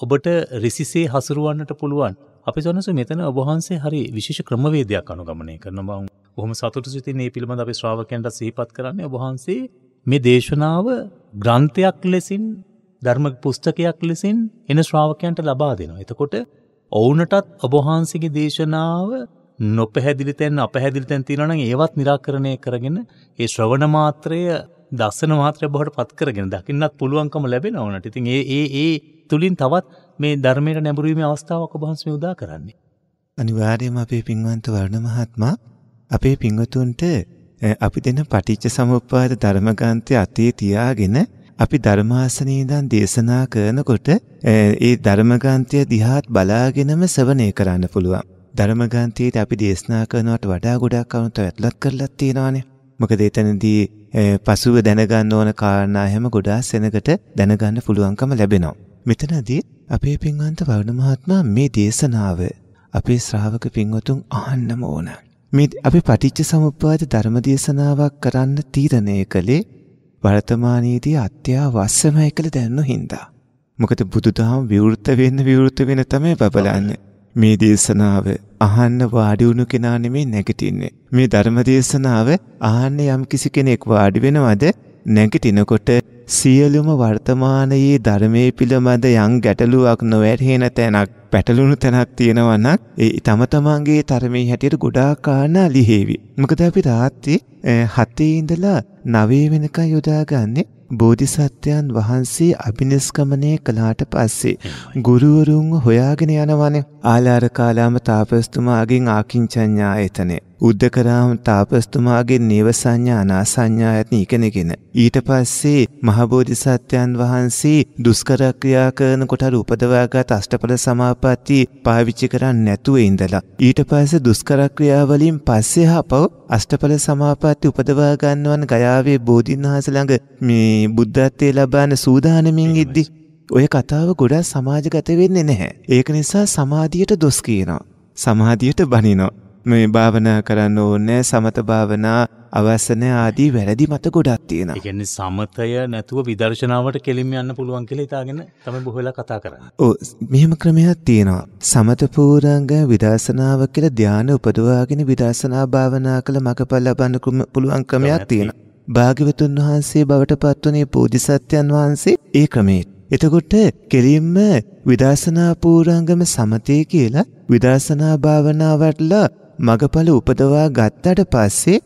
ඔබට රිසිසේ හසුරුවන්නට පුළුවන්. අපි සොනසු මෙතන ඔබහන්සේ හරි විශේෂ ක්‍රමවේදයක් අනුගමනය කරනවා. බොහොම සතුට සිතින් ඒ පිළිබඳ අපි ශ්‍රාවකයන්ට සහිපත් කරන්නේ ඔබහන්සේ මේ දේශනාව ග්‍රන්ථයක් ලෙසින් ධර්ම පුස්තකයක් ලෙසින් එන ශ්‍රාවකයන්ට ලබා දෙනවා. එතකොට ඔවුනටත් ඔබහන්සේගේ දේශනාව නොපැහැදිලි තැන් අපැහැදිලි තැන් තියෙනවා නම් ඒවත් निराකරණය කරගෙන ඒ ශ්‍රවණ මාත්‍රය දසන මාත්‍රය බවට පත් කරගෙන දකින්නත් පුළුවන්කම ලැබෙනවා උනට. ඉතින් ඒ ඒ ඒ තුලින් තවත් මේ ධර්මයට නැඹුරු වීමේ අවස්ථාවක් ඔබ වහන්සේ උදා කරන්නේ. අනිවාර්යයෙන්ම අපේ පින්වන්ත වර්ණ මහත්මයා අපේ පින්වතුන්ට අපි දෙන පටිච්ච සමුප්පාද ධර්මගාන්තය අතේ තියාගෙන අපි ධර්මාසනයේ ඉඳන් දේශනා කරනකොට ඒ ධර්මගාන්තය දිහාත් බලාගෙනම ශ්‍රවණය කරන්න පුළුවන්. ධර්මගාන්තයේදී අපි දේශනා කරනවට වඩා ගොඩක් අනුත ඇතුළත් කරලා තියෙනවානේ. මොකද එතනදී පසුව දැනගන්න ඕන කාරණා හැම ගොඩාක් සෙනකට දැනගන්න පුළුවන්කම ලැබෙනවා. මෙතනදී අපේ පින්වන්ත වරුණ මහත්මයා මේ දේශනාව අපේ ශ්‍රාවක පින්වතුන් අහන්නම ඕන. මේ අපි පටිච්ච සමුප්පාද ධර්ම දේශනාවක් කරන්න තීරණය කළේ වර්තමානයේදී අත්‍යවශ්‍යමයි කියලා දැනනු හින්දා. මොකද බුදුදහම විවෘත වෙන්න විවෘත වෙන තමයි බබලන්නේ. මේ දේශනාව අහන්න වාඩි වුණු කෙනා නෙමෙයි නැගිටින්නේ. මේ ධර්ම දේශනාව අහන්න යම් කිසි කෙනෙක් වාඩි වෙනවද නැගිටිනකොට සියලුම වර්තමානයේ ධර්මයේ පිළිබඳ යම් ගැටලුවක් නොවැටහෙන තැනක් පැටලුණු තැනක් තියෙනවා නම් ඒ තම තමන්ගේ තරමේ හැටියට ගොඩාක් ආන ලිහිවි. මොකද අපි රාත්‍රියේ 7 ඉඳලා 9 වෙනකන් යොදාගන්නේ බෝධිසත්වයන් වහන්සේ අභිනිෂ්ක්‍මණය කළාට පස්සේ ගුරුවරුන් හොයාගෙන යනවනේ ආලාර කාලාම තාපස්තුමාගෙන් ආකින්චඤ්ඤායතනේ උද්දකරාම තාපස්තුමාගේ නේවසඤ්ඤා අනාසඤ්ඤා ඇති ඉගෙනගෙන ඊට පස්සේ මහබෝධිසත්වයන් වහන්සේ දුෂ්කර ක්‍රියා කරන කොට උපදවාගත් අෂ්ටඵල සමාපatti පාවිච්චි කරන්නේ නැතුව ඉඳලා ඊට පස්සේ දුෂ්කර ක්‍රියාවලින් පස්සේ හපව අෂ්ටඵල සමාපatti උපදවා ගන්නවන් ගයාවේ බෝධින්වහන්සේ ළඟ මේ බුද්ධත්වයේ ලබන සූදානමින් ඉද්දි ඔය කතාව ගොඩක් සමාජගත වෙන්නේ නැහැ. ඒක නිසා සමාධියට දොස් කියනවා. සමාධියට බනිනවා. මේ භාවනා කරන්න ඕනේ සමත භාවනා අවසන ආදී වැරදි මත ගොඩක් තියෙනවා. ඒ කියන්නේ සමතය නැතුව විදර්ශනාවට කෙලින්ම යන්න පුළුවන් කියලා හිතාගෙන තමයි බොහෝ වෙලා කතා කරන්නේ. ඔව් මෙහෙම ක්‍රමයක් තියෙනවා. සමත පූර්ණංග විදර්ශනාව කියලා ධානය උපදවාගෙන විදර්ශනා භාවනා කළ මගපල් ලබන්න පුළුවන් ක්‍රමයක් තියෙනවා. භාග්‍යවතුන් වහන්සේ බවට පත්වනේ පූජිසත්යන් වහන්සේ ඒ ක්‍රමයේ එතකොට කෙලින්ම විදර්ශනා පූර්වංගම සමතේ කියලා විදර්ශනා භාවනාවටලා මගඵල උපදවා ගත්තට පස්සේ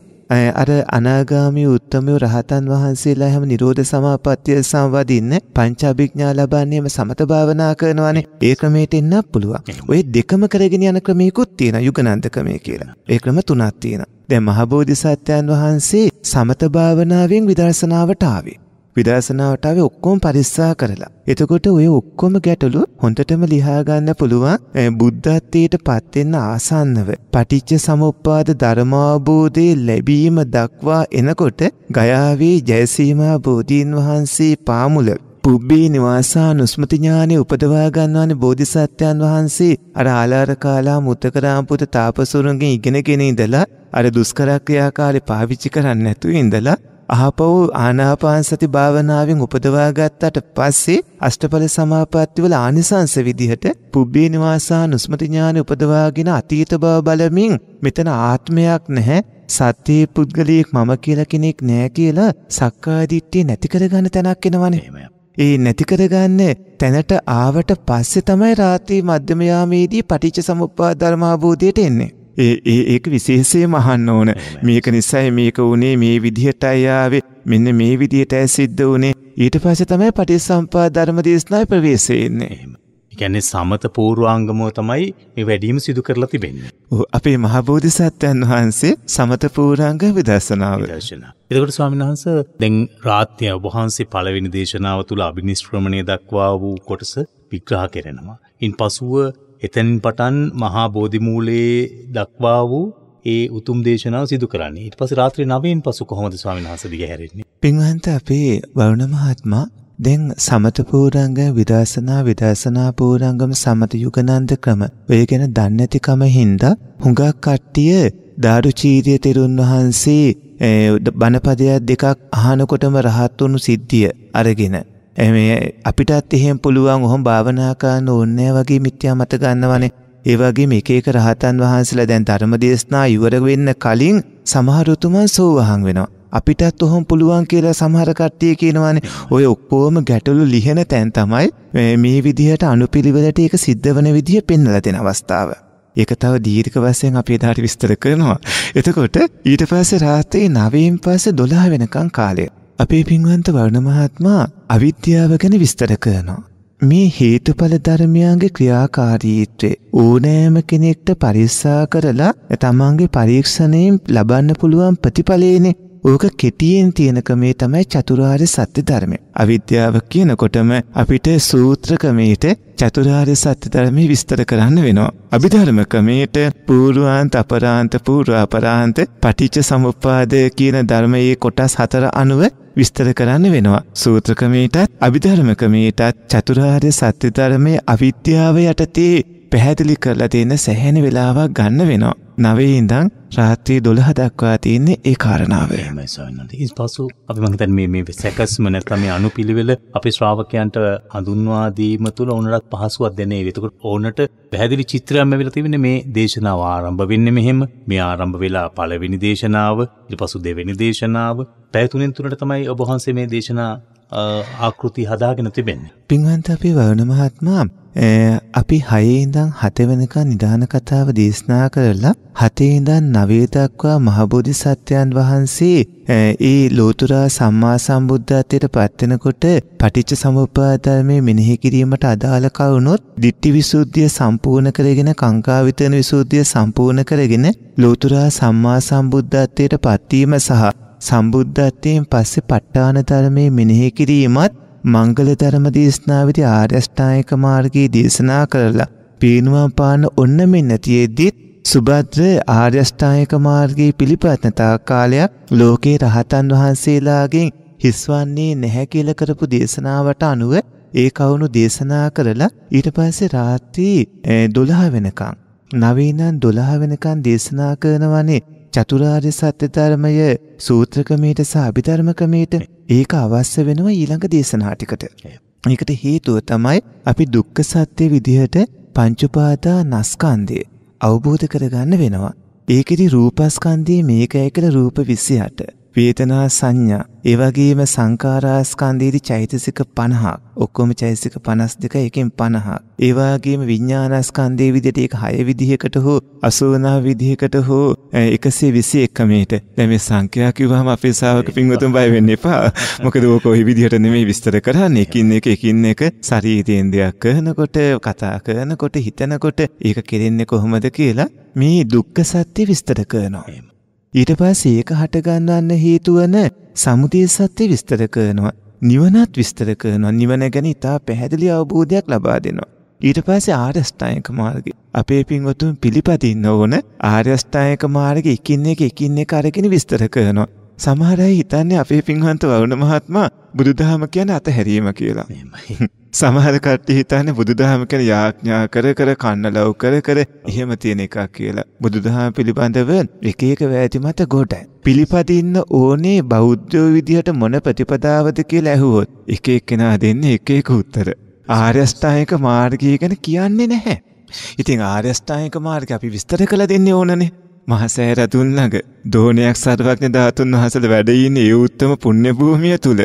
අර අනාගාමී උත්තමයෝ රහතන් වහන්සේලා හැම නිරෝධ සමාපත්තිය සම්වදින්න පංචාභිඥා ලබන්නේම සමත භාවනා කරනවානේ ඒ ක්‍රමයට එන්නත් පුළුවන්. ඔය දෙකම කරගෙන යන ක්‍රමයකුත් තියෙන යුගනන්ද ක්‍රමය කියලා. ඒ ක්‍රම තුනක් තියෙනවා. දැන් මහබෝධිසත්වයන් වහන්සේ සමත භාවනාවෙන් විදර්ශනාවට ආවේ. විදර්ශනාවට ආවේ ඔක්කොම පරිස්සා කරලා. එතකොට ඔය ඔක්කොම ගැටලු හොඳටම ලියා ගන්න පුළුවන් බුද්ධත්වයට පත් වෙන්න ආසන්නව. පටිච්ච සමුප්පාද ධර්මාභෝධය ලැබීම දක්වා එනකොට ගයාවේ ජයසීමා බෝධීන් වහන්සේ පාමුල පුබ්බේ නිවාසා නුස්මති ඥානෙ උපදවා ගන්නවානේ බෝධිසත්වයන් වහන්සේ අර ආලාර කාලා මුත්තකරාම්පුත තාපසුරුන්ගෙන් ඉගෙනගෙන ඉඳලා අර දුෂ්කර ක්‍රියාකාරී පාවිච්චි කරන්නේ නැතුව ඉඳලා ආපහු ආනාපාන සති භාවනාවෙන් උපදවා ගත්තට පස්සේ අෂ්ටඵල සමාපත්තිවල ආනිසංස විදිහට පුබ්බේ නිවාසා නුස්මති ඥාන උපදවාගෙන අතීත බව බලමින් මෙතන ආත්මයක් නැහැ සත්‍යයේ පුද්ගලයෙක් මම කියලා කෙනෙක් නෑ කියලා සක්කාදිට්ඨිය නැති කරගන්න තැනක් එනවනේ. ඒ නැති කරගන්න තැනට ආවට පස්සේ තමයි රාත්‍රී මධ්‍යම යාමේදී පටිච්ච සමුප්පාද ධර්මාභූතයට එන්නේ. ඒ ඒ ඒක විශේෂයෙන්ම අහන්න ඕන. මේක නිසයි මේක උනේ මේ විදිහටයි ආවේ. මෙන්න මේ විදිහටයි සිද්ධ උනේ. ඊට පස්සේ තමයි පටිච්චසම්පාද ධර්ම දේශනාවේ ප්‍රවේශය එන්නේ. කියන්නේ සමත පූර්වාංගමෝ තමයි මේ වැඩිම සිදු කරලා තිබෙන්නේ. ඔව් අපේ මහබෝධිසත්වයන් වහන්සේ සමත පූර්වාංග විදර්ශනාව. විදර්ශනා. එතකොට ස්වාමීන් වහන්සේ දැන් රාත්‍රිය ඔබ වහන්සේ පළවෙනි දේශනාව තුල අභිනිෂ්ක්‍රමණය දක්වා වූ කොටස විග්‍රහ කරනවා. ඉන් පසුව එතැන් පටන් මහා බෝධිමූලයේ දක්වා වූ ඒ උතුම් දේශනාව සිදු කරන්න ඊට පස රාත්‍රී නවෙන් පසු කොහොමද ස්වාමීන් වහන්සේ දිග හැරෙන්නේ පින්වන්ත අපේ වරුණ මහත්මයා දැන් සමත පූරංග විදර්ශනා විදර්ශනා පූරංගම සමත යුගනන්ද ක්‍රම ඔය ගැන දන්නේ නැතිකම හින්දා හුඟක් කට්ටිය දාරුචීරිය තෙරුන් වහන්සේ බණපදයක් දෙකක් අහනකොටම රහත් වුණු සිද්ධිය අරගෙන අපිටත් එහෙම පුළුවන් ඔහොම භාවනාකාන්න ඕන්නෑ වගේ මිත්‍යා මත ගන්නවනේ ඒ වගේ මේකේක රහතන් වහන්සේලා දැන් ධර්ම දේශනා ඉවර වෙන්න කලින් සමහර උතුමන් සෝවහන් වෙනවා අපිටත් ඔහොම පුළුවන් කියලා සමහර කට්ටිය කියනවානේ ඔය ඔක්කොම ගැටලු ලිහෙන තැන් තමයි මේ විදිහට අනුපිළිවෙලට ඒක සිද්ධ වන විදිහ පෙන්වලා දෙන අවස්ථාව. ඒක තව දීර්ඝ වශයෙන් අපි එදාට විස්තර කරනවා. එතකොට ඊට පස්සේ රාත්‍රී 9න් පස්සේ 12 වෙනකන් කාලය අපේ පින්වන්ත වරුණ මහත්මයා අවිද්‍යාව ගැන විස්තර කරනවා. මේ හේතුඵල ධර්මයන්ගේ ක්‍රියාකාරීත්වය ඕනෑම කෙනෙක්ට පරිස්සා කරලා තමන්ගේ පරීක්ෂණයෙන් ලබන්න පුළුවන් ප්‍රතිඵලයනේ ඕක කෙටියෙන් තියෙනකමේ තමයි චතුරාර්ය සත්‍ය ධර්මය. අවිද්‍යාව කියනකොටම අපිට සූත්‍රකමේට චතුරාර්ය සත්‍ය ධර්මය විස්තර කරන්න වෙනවා. අභිධර්ම ක්‍රමයට පූර්වාන්ත අපරාන්ත පූර්වාපරාන්ත පටිච්ච සමුප්පාද කියන ධර්මයේ කොටස් හතර අනුව විස්තර කරන්න වෙනවා. සූත්‍රකමීටත් අභිධර්මකමීටත් චතුරාර්ය සත්‍යධර්මය අවිද්‍යාව යටතේ පැහැදිලි කරලා දෙන්න සැහැනි වෙලාවක් ගන්න වෙනවා. නවේ ඉඳං රාත්‍රී දොළහ දක්වා තියන්නේ ඒ කාරණාව. ඉස් පසු අපි මහිතන් මේ සැකස්ම නැත්තම මේ අනුපිළිවෙල අපි ශ්‍රාවකයන්ට හඳුන්වා දීම තුළ ඕනටත් පහසුවක් දෙන්නේ. එතකොට ඕනට පැහැදිලි චිත්‍රයක් ලැබිලා තිබෙන්නේ මේ දේශනාව ආරම්භ වෙන්නේ මෙහෙම. මේ ආරම්භ වෙලා පළවෙනි දේශනාව, ඊට පසු දෙවෙනි දේශනාව, පැය තුනෙන් තුනට තමයි ඔබ වහන්සේ මේ දේශනා ආකෘති හදාගෙන තිබෙන්නේ. පින්වන්ත අපේ වරුණ මහත්මයා අපි හයේ ඉඳන් හත වෙනකන් නිදාන කතාව දේශනා කරලා හතේ ඉඳන් නවය දක්වා මහබෝධි සත්වයන් වහන්සේ ඒ ලෝතුරා සම්මා සම්බුද්ධත්වයට පත්වෙනකොට පටිච්ච සමුප්පාද ධර්මයේ මෙනෙහි කිරීමට අදාළ කරුණොත් ditthi visuddhiya සම්පූර්ණ කරගෙන කාංකාවිතන visuddhiya සම්පූර්ණ කරගෙන ලෝතුරා සම්මා සම්බුද්ධත්වයට පත්වීම සහ සම්බුද්ධත්වයෙන් පස්සේ ප ဋ ාණ ධර්මයේ මෙනෙහි කිරීමත් මංගල ධර්ම දේශනාවදි ආර්යෂ්ඨායක මාර්ගයේ දේශනා කරලා පේනවා පාන ඔන්න මෙන්න තියෙද්දිත් සුභද්‍ර ආර්යෂ්ඨායක මාර්ගයේ පිළිපත්නතා කාලයක් ලෝකේ රහතන් වහන්සේලාගෙන් හිස්වන්නේ නැහැ කියලා කරපු දේශනාවට අනුව ඒ කවුණු දේශනා කරලා ඊට පස්සේ රාත්‍රී 12 වෙනකම් නවීනන් 12 වෙනකම් දේශනා කරනවනේ චතුරාර්ය සත්‍ය ධර්මය සූත්‍රකමේට සහ අභිධර්මකමේට ඒක අවශ්‍ය වෙනවා ඊළඟ දේශනා ටිකට. ඒකට හේතුව තමයි අපි දුක්ඛ සත්‍ය විදිහට පංච උපාදා නස්කන්ධය අවබෝධ කරගන්න වෙනවා. ඒකෙදි රූපස්කන්ධයේ මේකයි කියලා රූප 28. වේතනා සංඥා ඒ වගේම සංඛාරාස්කන්ධයේදී චෛතසික 50ක් ඔක්කොම චෛතසික 52 එකෙන් 50ක් ඒ වගේම විඥානස්කන්ධයේ විදිහට ඒක 6 විදිහකට හෝ 89 විදිහකට හෝ 121 eh, මේට. දැන් මේ සංඛ්‍යා කිව්වහම අපේ ශාවක පින්වතුන් බය වෙන්න එපා. මොකද ඕක ওই විදිහට නෙමෙයි විස්තර කරන්නේ. එකින් එක එකින් එක ශරීරයෙන් දෙයක් කරනකොට, කතා කරනකොට, හිතනකොට ඒක කෙරෙන්නේ කොහොමද කියලා මේ දුක්ඛ සත්‍ය විස්තර කරනවා. ඊට පස්සේ ඒක හට ගන්නන්න හේතු වන සමුදය සත්‍ය විස්තර කරනවා. නිවනත් විස්තර කරනවා. නිවන ගැන ඉතා පැහැදිලි අවබෝධයක් ලබා දෙනවා. ඊට පස්සේ ආර්යෂ්ටායක මාර්ගය අපේ පින්වතුන් පිළිපදින්න ඕන ආර්යෂ්ටායක මාර්ගය එකින් එක එකින් එක අරගෙන විස්තර කරනවා. සමහර අය හිතන්නේ අපේ පින්වන්ත වරුණ මහත්මයා බුදුදහම කියන්නේ අතහැරීම කියලා. සමහර කට්ටිය හිතන්නේ බුදුදහම කියන්නේ යාඥා කර කර කන්න ලව් කර කර එහෙම තියෙන එකක් කියලා. බුදුදහම පිළිබඳව එක එක වැදි මත ගොඩයි. පිළිපදින්න ඕනේ බෞද්ධ විදිහට මොන ප්‍රතිපදාවද කියලා ඇහුවොත් එක එක්කෙනා දෙන්නේ එක එක උත්තර. ආර්ය අෂ්ටාංගික මාර්ගය ගැන කියන්නේ නැහැ. ඉතින් ආර්ය අෂ්ටාංගික මාර්ගය අපි විස්තර කළ දෙන්න ඕනනේ. මහසෑ රතුන් ළඟ දෝණයක් සර්වඥ ධාතුන් වහන්සේලා වැඩ ඉන්නේ ඒ උත්තම පුණ්‍ය භූමිය තුල.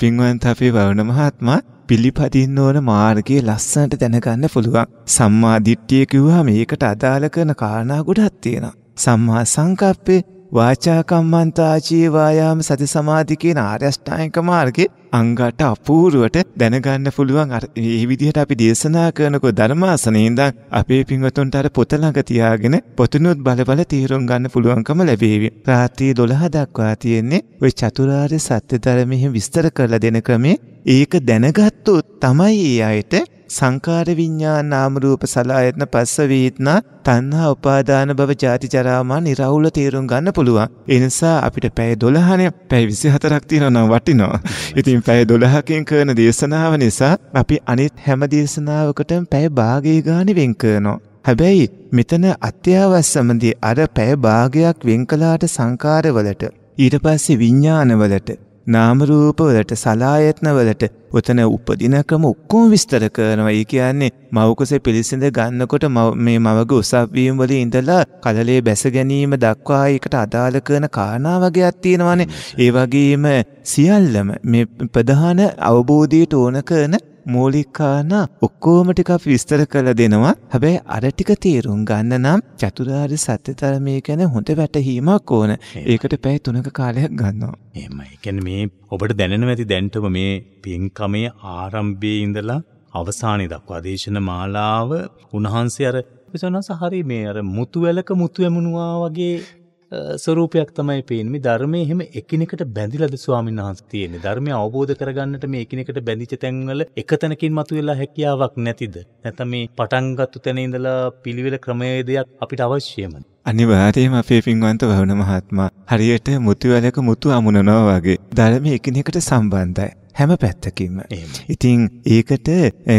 පින්වන්ත අපේ වරුණ මහත්මයා පිළිපදින්න ඕන මාර්ගයේ ලස්සනට දැනගන්න පුළුවන්. සම්මා දිට්ඨිය කිව්වම මේකට අදාළ කරන කාරණා ගොඩක් තියෙනවා. සම්මා සංකප්පේ වාචාකම්මන්තා ජීවායාම සති සමාධි කියන ආර්ය අෂ්ටාංගික මාර්ගේ අංගට අපූර්වට දැනගන්න පුළුවන් අර මේ විදිහට අපි දේශනා කරනකො ධර්මාසනේ ඉඳන් අපේ පින්වතුන්ට අර පොත ළඟ තියාගෙන පොතුනුත් බලබල තීරුම් ගන්න පුළුවන්කම ලැබේවි. රාත්‍රී 12 දක්වා තියෙන්නේ ওই චතුරාර්ය සත්‍ය ධර්මයේ විස්තර කරලා දෙන ක්‍රමේ ඒක දැනගත්තොත් තමයි ඒ අයට සංකාර විඤ්ඤාණ නාම රූප සලආයතන පස්ස වේදනා තණ්හා උපාදාන භව ජාති ජරාමා निराවුල තේරුම් ගන්න පුළුවන්. ඒ නිසා අපිට පැය 12නේ පැය 24ක් තියෙනවා නම් වටිනවා. ඉතින් පැය 12කින් කරන දේශනාව නිසා අපි අනිත් හැම දේශනාවකටම පැය භාගය ගානේ වෙන් කරනවා. හැබැයි මෙතන අත්‍යවශ්‍යමදී අර පැය භාගයක් වෙන් කළාට සංකාරවලට ඊට පස්සේ විඤ්ඤාණවලට නාම රූප වලට සලායතන වලට ඔතන උපදින ක්‍රම ඔක්කොම විස්තර කරනවා. ඒ කියන්නේ මව කුසේ පිළිසිඳ ගන්නකොට මේ මවගේ උසස් වීම වල ඉඳලා කලලේ බැස ගැනීම දක්වා ඒකට අදාළ කරන කාරණා වගේක් තියෙනවානේ. ඒ වගේම සියල්ලම මේ ප්‍රධාන අවබෝධයට ඕන කරන මූලිකාන ඔක්කෝම ටික අපි විස්තර කළ දෙනවා. හැබැයි අර ටික තේරුම් ගන්න නම් චතුරාර්ය සත්‍ය ධර්මයේ ගැන හොඳ වැටහීමක් ඕන. ඒකට පැය 3ක කාලයක් ගන්නවා. එහෙමයි. කියන්නේ මේ ඔබට දැනෙනවා ඇති දැන්ටම මේ පින්කමේ ආරම්භයේ ඉඳලා අවසානයේ දක්වා දේශන මාලාව උන්වහන්සේ අර විසනස හරි මේ අර මුතු වැලක මුතු ඇමුණුවා වගේ ස්වරූපයක් තමයි පේන්මි ධර්මය එහෙම එකනෙකට බැඳිලද ස්වාමීන් වහන්ස තියෙන්නේ ධර්මය අවබෝධ කරගන්නට මේ එකනෙකට බැඳිච තැන්වල එක තැනකින් මතු වෙලා හැකියාවක් නැතිද නැත මේ පටන්ගත්තු තැන ඉඳලා පිළිවෙල ක්‍රමවේදයක් අපිට අවශ්‍යමන අනිවාර්යයෙන්ම අපේ පින්වන්ත වවුන මහත්මයා හරියට මුතු වලක මුතු අමුණනවා වගේ ධර්මය එකිනෙකට සම්බන්ධයි හැම පැත්තකින්ම. ඉතින් ඒකට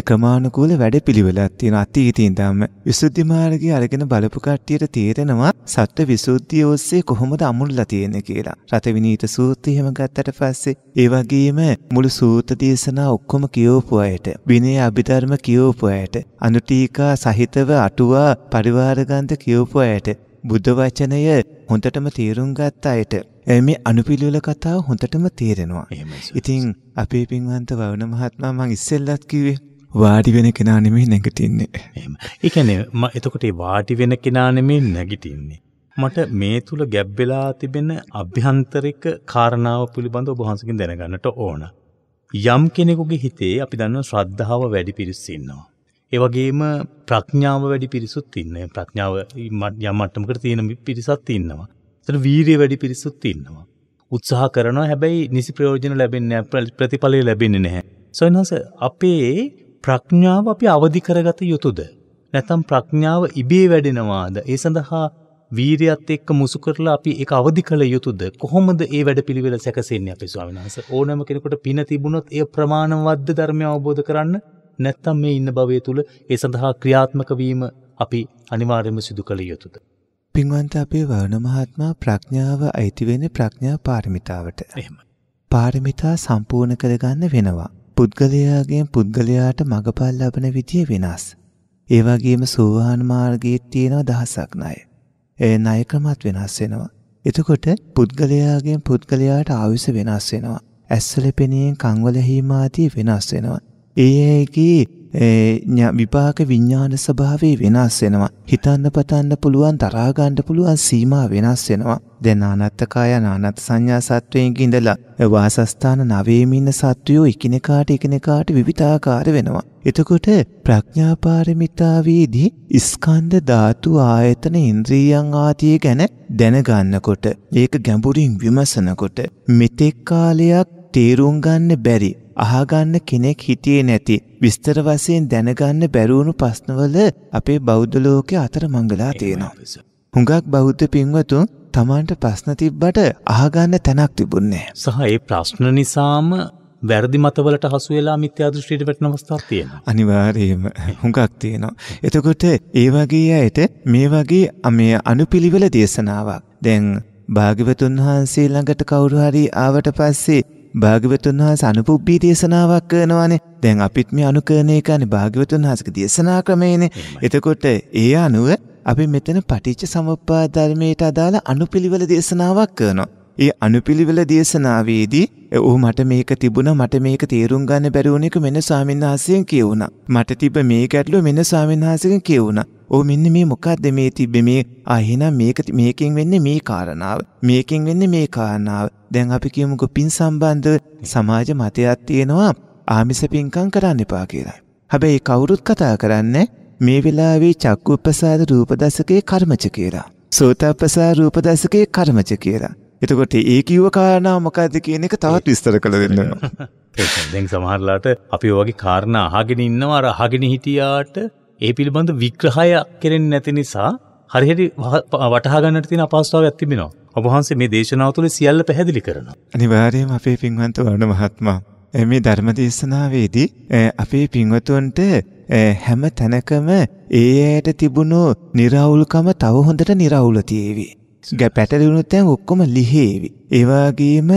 ක්‍රමානුකූල වැඩපිළිවෙලක් තියෙන අතීතින් ධම්ම විසුද්ධි මාර්ගය අරගෙන බලපු කට්ටියට තේරෙනවා සත්‍ය විසුද්ධිය ඔස්සේ කොහොමද අමුණලා තියෙන්නේ කියලා. රත විනීත සූත්‍රය හැම ගත්තට පස්සේ ඒ වගේම මුළු සූත්‍ර දේශනා ඔක්කොම කියවපු අයට විනය අභිධර්ම කියවපු අයට අනුටීකා සහිතව අටුවා පරිවාර ගන්ධ කියවපු අයට බුද්ධ වචනය හොඳටම තේරුම් ගත්ත අයට මේ අනුපිළිවෙල කතාව හොඳටම තේරෙනවා. ඉතින් අපේ පින්වන්ත වවුන මහත්මයා මං ඉස්සෙල්ලත් කිව්වේ වාඩි වෙන කෙනා නෙමෙයි නැගිටින්නේ. එහෙම. ඒ කියන්නේ මම එතකොට ඒ වාඩි වෙන කෙනා නෙමෙයි නැගිටින්නේ. මට මේ තුල ගැබ් වෙලා තිබෙන අභ්‍යන්තරික කාරණාව පිළිබඳව ඔබ වහන්සේගෙන් දැනගන්නට ඕන. යම් කෙනෙකුගේ හිතේ අපි දන්නවා ශ්‍රද්ධාව වැඩි පිරිස් ඉන්නවා. ඒ වගේම ප්‍රඥාව වැඩි පිරිසුත් ඉන්නේ. ප්‍රඥාව යම් මට්ටමකට තියෙන පිරිසක් ඉන්නවා. එතන වීරිය වැඩි පිරිසුත් ඉන්නවා. උත්සාහ කරනවා හැබැයි නිසි ප්‍රයෝජන ලැබෙන්නේ ප්‍රතිඵලය ලැබෙන්නේ නැහැ. සොයනස අපේ ප්‍රඥාව අපි අවදි කරගත යුතුද? නැත්නම් ප්‍රඥාව ඉබේ වැඩෙනවාද? ඒ සඳහා වීරියත් එක්ක මුසු කරලා අපි ඒක අවදි කළ යුතුද? කොහොමද ඒ වැඩපිළිවෙල සැකසෙන්නේ අපේ ස්වාමීන් වහන්සේ? ඕනෑම කෙනෙකුට පින තිබුණොත් ඒ ප්‍රමාණවත්ද ධර්මය අවබෝධ කරන්න නැත්නම් මේ ඉන්න භවය තුල ඒ සඳහා ක්‍රියාත්මක වීම අපි අනිවාර්යයෙන්ම සිදු කළ යුතුද? පින්වන්ත අපේ වරුණ මහත්මයා ප්‍රඥාව අයිති වෙන්නේ ප්‍රඥා පාරමිතාවට. එහෙම. පාරමිතා සම්පූර්ණ කරගන්න වෙනවා. පුද්ගලයාගෙන් පුද්ගලයාට මඟපල් ලබන විදිය වෙනස්. ඒ වගේම සෝවාන් මාර්ගයේ තියෙන දහසක් ණය. ඒ ණය ක්‍රමත් වෙනස් වෙනවා. එතකොට පුද්ගලයාගෙන් පුද්ගලයාට ආයුෂ වෙනස් වෙනවා. ඇස්වල පෙනීම, කන්වල හීම ආදී වෙනස් වෙනවා. ඒ ඇයිගේ විපාක විඤ්ඥාන ස්භාවේ වෙනස් වෙනවා. හිතන්න පතන්න පුළුවන් තරාගණ්ඩ පුළුවන් සීමා වෙනස් වෙනවා. දැන් අනත්තකාය නානත් සංඥා සත්වයෙන්ක ඉඳලා වාසස්ථාන නවේමින්න සත්වයෝ එකිනෙකාට එකිනෙකාට විවිධාකාර වෙනවා. එතකොට ප්‍රඥාපාරමිතාවේදී ස්කන්ධ ධාතු ආයතන ඉන්ද්‍රියන් ආදී ගැන දැනගන්නකොට ඒක ගැඹුරින් විමසනකොට මෙතෙක් කාලයක් තේරුම් ගන්න බැරි අහගන්න කෙනෙක් හිටියේ නැති විස්තර වශයෙන් දැනගන්න බැරිවුණු ප්‍රශ්නවල අපේ බෞද්ධ ලෝකයේ අතරමංගලා තියෙනවා. හුඟක් බෞද්ධ පින්වතුන් තමන්ට ප්‍රශ්න තිබ්බට අහගන්න තැනක් තිබුණේ සහ ඒ ප්‍රශ්න නිසාම වැරදි මතවලට හසු වෙලා මිත්‍යා දෘෂ්ටියට වැටෙන අවස්ථාවක් තියෙනවා. අනිවාර්යයෙන්ම හුඟක් තියෙනවා. එතකොට ඒ වගේ අයට මේ වගේ මේ අනුපිළිවෙල දේශනාවක්. දැන් භාග්‍යවතුන් වහන්සේ ළඟට කවුරු හරි ආවට පස්සේ භාග්‍යවතුන් වහන්සේ අනුපුබ්බී දේශනාවක් කරනවානේ. දැන් අපිත් මේ අනුකරණය කරන්නේ භාග්‍යවතුන් වහන්සේගේ දේශනා ක්‍රමයනේ. එතකොට ඒ අනුව අපි මෙතන පටිච්ච සමුප්පාද ධර්මයට අදාළ අනුපිළිවෙල දේශනාවක් කරනවා. ඒ අනුපිළිවෙල දේශනාවේදී ඔහු මට මේක තිබුණා මට මේක තේරුම් ගන්න බැරි වුණ එක මෙන්න ස්වාමින්වහන්සේගෙන් කියුණා. මට තිබ්බ මේ ගැටලුව මෙන්න ස්වාමින්වහන්සේගෙන් කියුණා. ඕ මෙන්න මේ මොකක්ද මේ තිබ්බේ මේ අහෙනම් මේක මේකෙන් වෙන්නේ මේ කාරණාව. මේකෙන් වෙන්නේ මේ කාරණාව. දැන් අපි කියමුකෝ පින් සම්බන්ධ සමාජ මතයක් තියෙනවා ආමිස පින්කම් කරන්න එපා කියලා. හැබැයි කවුරුත් කතා කරන්නේ මේ වෙලාවේ චක්කුප්පසාද රූපදසකේ කර්මජ කියලා. සෝතප්පසා රූපදසකේ කර්මජ කියලා. එතකොට ඒ කිව්ව කාරණා මොකක්ද කියන එක තවත් විස්තර කළ දෙන්නවා. දැන් සමහරලාට අපි වගේ කාරණා අහගෙන ඉන්නවා අර අහගෙන හිටියාට ඒ පිළිබඳ විග්‍රහය කෙරෙන්නේ නැති නිසා හරිහැටි වටහා ගන්නට තියෙන අපහසුතාවයක් තිබෙනවා. ඔබ වහන්සේ මේ දේශනාව තුළ සියල්ල පැහැදිලි කරනවා. අනිවාර්යයෙන්ම අපේ පින්වන්ත වරුණ මහත්මයා මේ ධර්ම දේශනාවේදී අපේ පින්වතුන්ට හැම තැනකම ඒ ඇයට තිබුණු निराවුල්කම තව හොඳට निराවුල තියේවි. පැටලුණොත් දැන් ඔක්කොම ලිහේවි. ඒ වගේම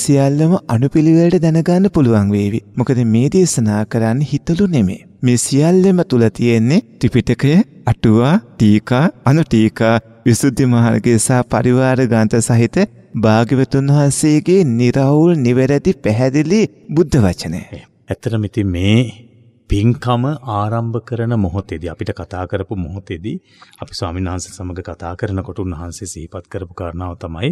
සියල්ලම අනුපිළිවෙලට දැනගන්න පුළුවන් වේවි. මොකද මේ දේශනා කරන්නේ හිතලු නෙමෙයි. මේ සියල්ලම තුල තියෙන්නේ ත්‍රිපිටකය, අටුවා, දීකා, අනුටීකා, විසුද්ධි මාර්ගය සහ පරිවාර ගාන්ත සහිත භාග්‍යවතුන් වහන්සේගේ निराවුල් නිවැරදි පැහැදිලි බුද්ධ වචනය. ඇත්තටම ඉතින් මේ පින්කම ආරම්භ කරන මොහොතේදී අපිට කතා කරපු මොහොතේදී අපි ස්වාමීන් වහන්සේ සමග කතා කරනකොට උන්වහන්සේ සිහිපත් කරපු කාරණාව තමයි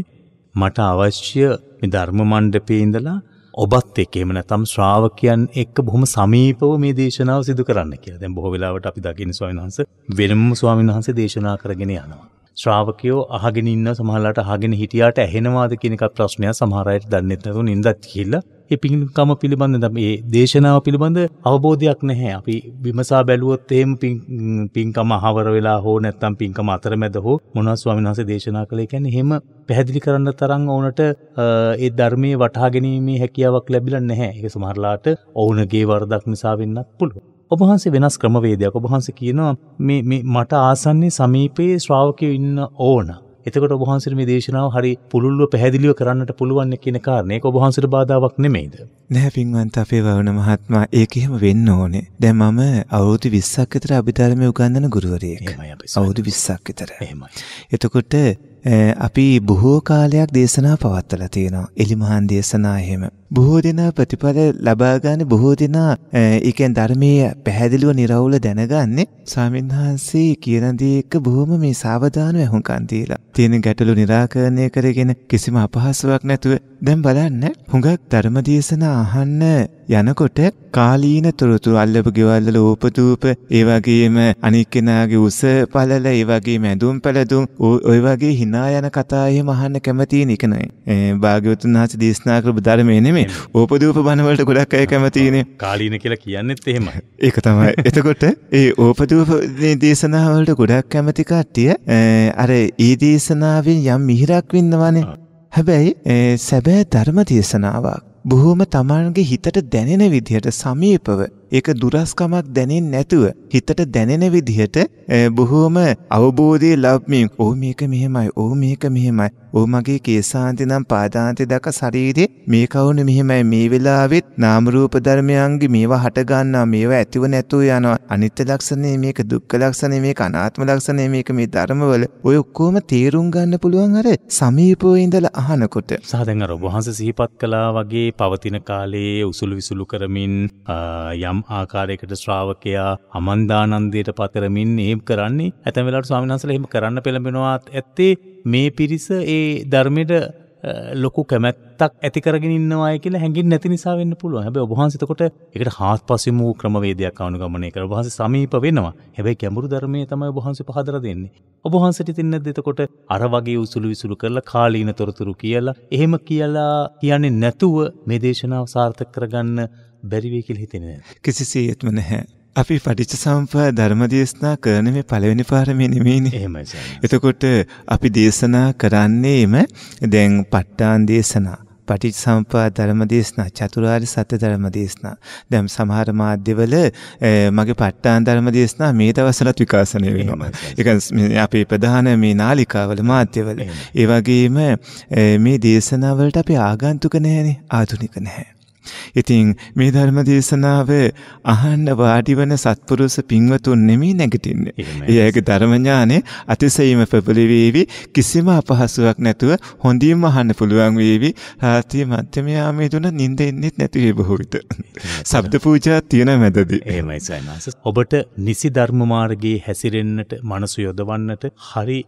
මට අවශ්‍ය මේ ධර්ම මණ්ඩපයේ ඉඳලා ඔබත් එක්ක එහෙම නැත්නම් ශ්‍රාවකයන් එක්ක බොහොම සමීපව මේ දේශනාව සිදු කරන්න කියලා. දැන් බොහෝ වෙලාවට අපි දකින්න ස්වාමීන් වහන්සේ වෙනම ස්වාමීන් වහන්සේ දේශනා කරගෙන යනවා. ශ්‍රාවකයෝ අහගෙන ඉන්න සමහරලාට අහගෙන හිටියාට ඇහෙනවාද කියන එකත් ප්‍රශ්නයක් සමහර අයට දන්නේ නැතුව නින්දත් ගිහිල්ලා ඒ පින්කම පිළිබඳ මේ දේශනාව පිළිබඳ අවබෝධයක් නැහැ. අපි විමසා බැලුවොත් එහෙම පින්කම අහවර වෙලා හෝ නැත්නම් පින්කම අතරමැද හෝ මොනවා ස්වාමීන් වහන්සේ දේශනා කළේ කියන්නේ එහෙම පැහැදිලි කරන්න තරම් ඕනට ඒ ධර්මයේ වටහා ගැනීමේ හැකියාවක් ලැබිලා නැහැ. ඒක සමහරලාට ඔවුන්ගේ වරදක් නිසා වෙන්නත් පුළුවන්. ඔබහන්සේ වෙනස් ක්‍රමවේදයක් ඔබහන්ස කියනවා මේ මට ආසන්නේ සමීපයේ ශ්‍රාවකය ඉන්න ඕන. එතකට ඔබහන්සර මේ දේශනාව හරි පුළුල්ව පැහැදිලිව කරන්නට පුළුවන් කියන කාරණය ඔබහන්සට බාධාවක් නෙමෙයිද. නැහැ පින්වන්ත අපේ වවන මහත්මා ඒක එහෙම වෙන්න ඕනේ. දැන් මම අවුරුදු 20ක් විතර අභිධර්මයේ උගන්වන ගුරුවරයෙක්. අවුරුදු 20ක් විතර. එහෙමයි. එතකොට අපි බොහෝ කාලයක් දේශනා පවත්වලා තියෙනවා. එලිමහන් දේශනා එහෙම. බොහෝ දෙනා ප්‍රතිඵල ලබා ගන්න බොහෝ දෙනා ඒ කියන්නේ ධර්මයේ පැහැදිලිව निराවුල දැනගන්නේ ස්වාමින්වහන්සේ කියන දේ එක්ක බොහොම මේ සාවධානව වහුම්කන් දීලා තියෙන ගැටලු निराකරණය කරගෙන කිසිම අපහසුාවක් නැතුව දැන් බලන්න හුඟක් ධර්ම දේශනා අහන්න යනකොට කාලීන තොරතුරු අල්ලපු ගෙවල්වල ඕපදූප ඒ වගේම අනික් කෙනාගේ උස පළල ඒ වගේම ඇඳුම් පළඳුම් ඔය වගේ hina යන කතා එහෙම අහන්න කැමති නිකනේ. ඒ භාග්‍යවතුන් වහන්සේ දේශනා කරපු ධර්මයේ නෙමෙයි මේ ඕපදූප බණවලට ගොඩක් අය කැමතිනේ කාලීන කියලා කියන්නෙත් එහෙම ඒක තමයි එතකොට ඒ ඕපදූප දේශනාවලට ගොඩක් කැමති කට්ටිය අර ඒ දේශනාවෙන් යම් මිහිරක් වින්නවනේ හැබැයි සැබෑ ධර්ම දේශනාවක් බොහෝම තමන්ගේ හිතට දැනෙන විදිහට සමීපව ඒක දුරස්කමක් දැනෙන්නේ නැතුව හිතට දැනෙන විදිහට බොහෝම අවබෝධයේ ලබමින් ඕ මේක මෙහෙමයි ඕ මේක මෙහෙමයි "ඕ මගේ කේසාන්ති නම් පාදාන්ති දක ශරීරේ මේ කවුන මෙහෙමයි මේ වෙලාවෙත් නාම රූප ධර්මයන්ගේ මේවා හට ගන්නවා මේවා ඇතිව නැතුව යනවා අනිත්‍ය ලක්ෂණය මේක දුක්ඛ ලක්ෂණය මේක අනාත්ම ලක්ෂණය මේක මේ ධර්මවල ඔය ඔක්කොම තේරුම් ගන්න පුළුවන් අර සමීපව ඉඳලා අහනකොට සහ දැන් අර ඔබ වහන්සේ සිහිපත් කළා වගේ පවතින කාලයේ උසුළු විසුළු කරමින් යම් ආකාරයකට ශ්‍රාවකයා අමන්දානන්දයට පතරමින් ඒම් කරන්නේ ඇතැමලාට ස්වාමිනාසල එහෙම කරන්න පෙළඹෙනවාත් ඇත්තේ මේ පිරිස ඒ ධර්මයට ලොකු කැමැත්තක් ඇතිකරගෙන ඉන්නවාය කියලා හැඟින් නැති නිසා වෙන්න පුළුවන්. හැබැයි ඔබ වහන්සේතකොට ඒකට හාත්පසින් වූ ක්‍රමවේදයක් අනුගමනය කරලා ඔබ වහන්සේ සමීප වෙනවා. හැබැයි ගැඹුරු ධර්මයේ තමයි ඔබ වහන්සේ පහදලා දෙන්නේ. ඔබ වහන්සේට ඉතින් නැද්ද එතකොට අර වගේ උසුළු විසුළු කරලා කාලීන තොරතුරු කියලා එහෙම කියලා කියන්නේ නැතුව මේ දේශනාව සාර්ථක කරගන්න බැරි වෙයි කියලා හිතෙන්නේ නැහැ. කිසිසේත්ම නැහැ. අපි පටිච්ච සම්පදා ධර්ම දේශනා කරන මේ පළවෙනි පාර මේ නෙමෙයිනේ. එහෙමයි සර්. එතකොට අපි දේශනා කරන්නේම දැන් ප ဋ ාන් දේශනා පටිච්ච සම්පදා ධර්ම දේශනා චතුරාර්ය සත්‍ය ධර්ම දේශනා. දැන් සමහර මාධ්‍යවල මගේ ප ဋ ාන් ධර්ම දේශනා මේ දවස්වලත් විකාශනය වෙනවා. ඒක අපේ ප්‍රධාන මේ නාලිකාවල මාධ්‍යවල. ඒ වගේම මේ දේශනාවලට අපි ආගන්තුක නැහැනේ, ආධුනික නැහැ. ඉතින් මේ ධර්ම දේශනාව අහන්න වාඩිවන සත්පුරුෂ පින්වතුන් නෙමෙයි නැගිටින්නේ. ඒ අයගේ ධර්ම ඥානෙ අතිශයින්ම ප්‍රබල වේවි. කිසිම අපහසුාවක් නැතුව හොඳින්ම අහන්න පුළුවන් වේවි. රාත්‍රියේ මධ්‍යම යාමේ දුන නිින්ද එන්නේත් නැති වේ බොහෝ විට. ශබ්ද පූජා තියෙන මැදදී. එහෙමයි සයන්ස. ඔබට නිසි ධර්ම මාර්ගයේ හැසිරෙන්නට මනස යොදවන්නට හරි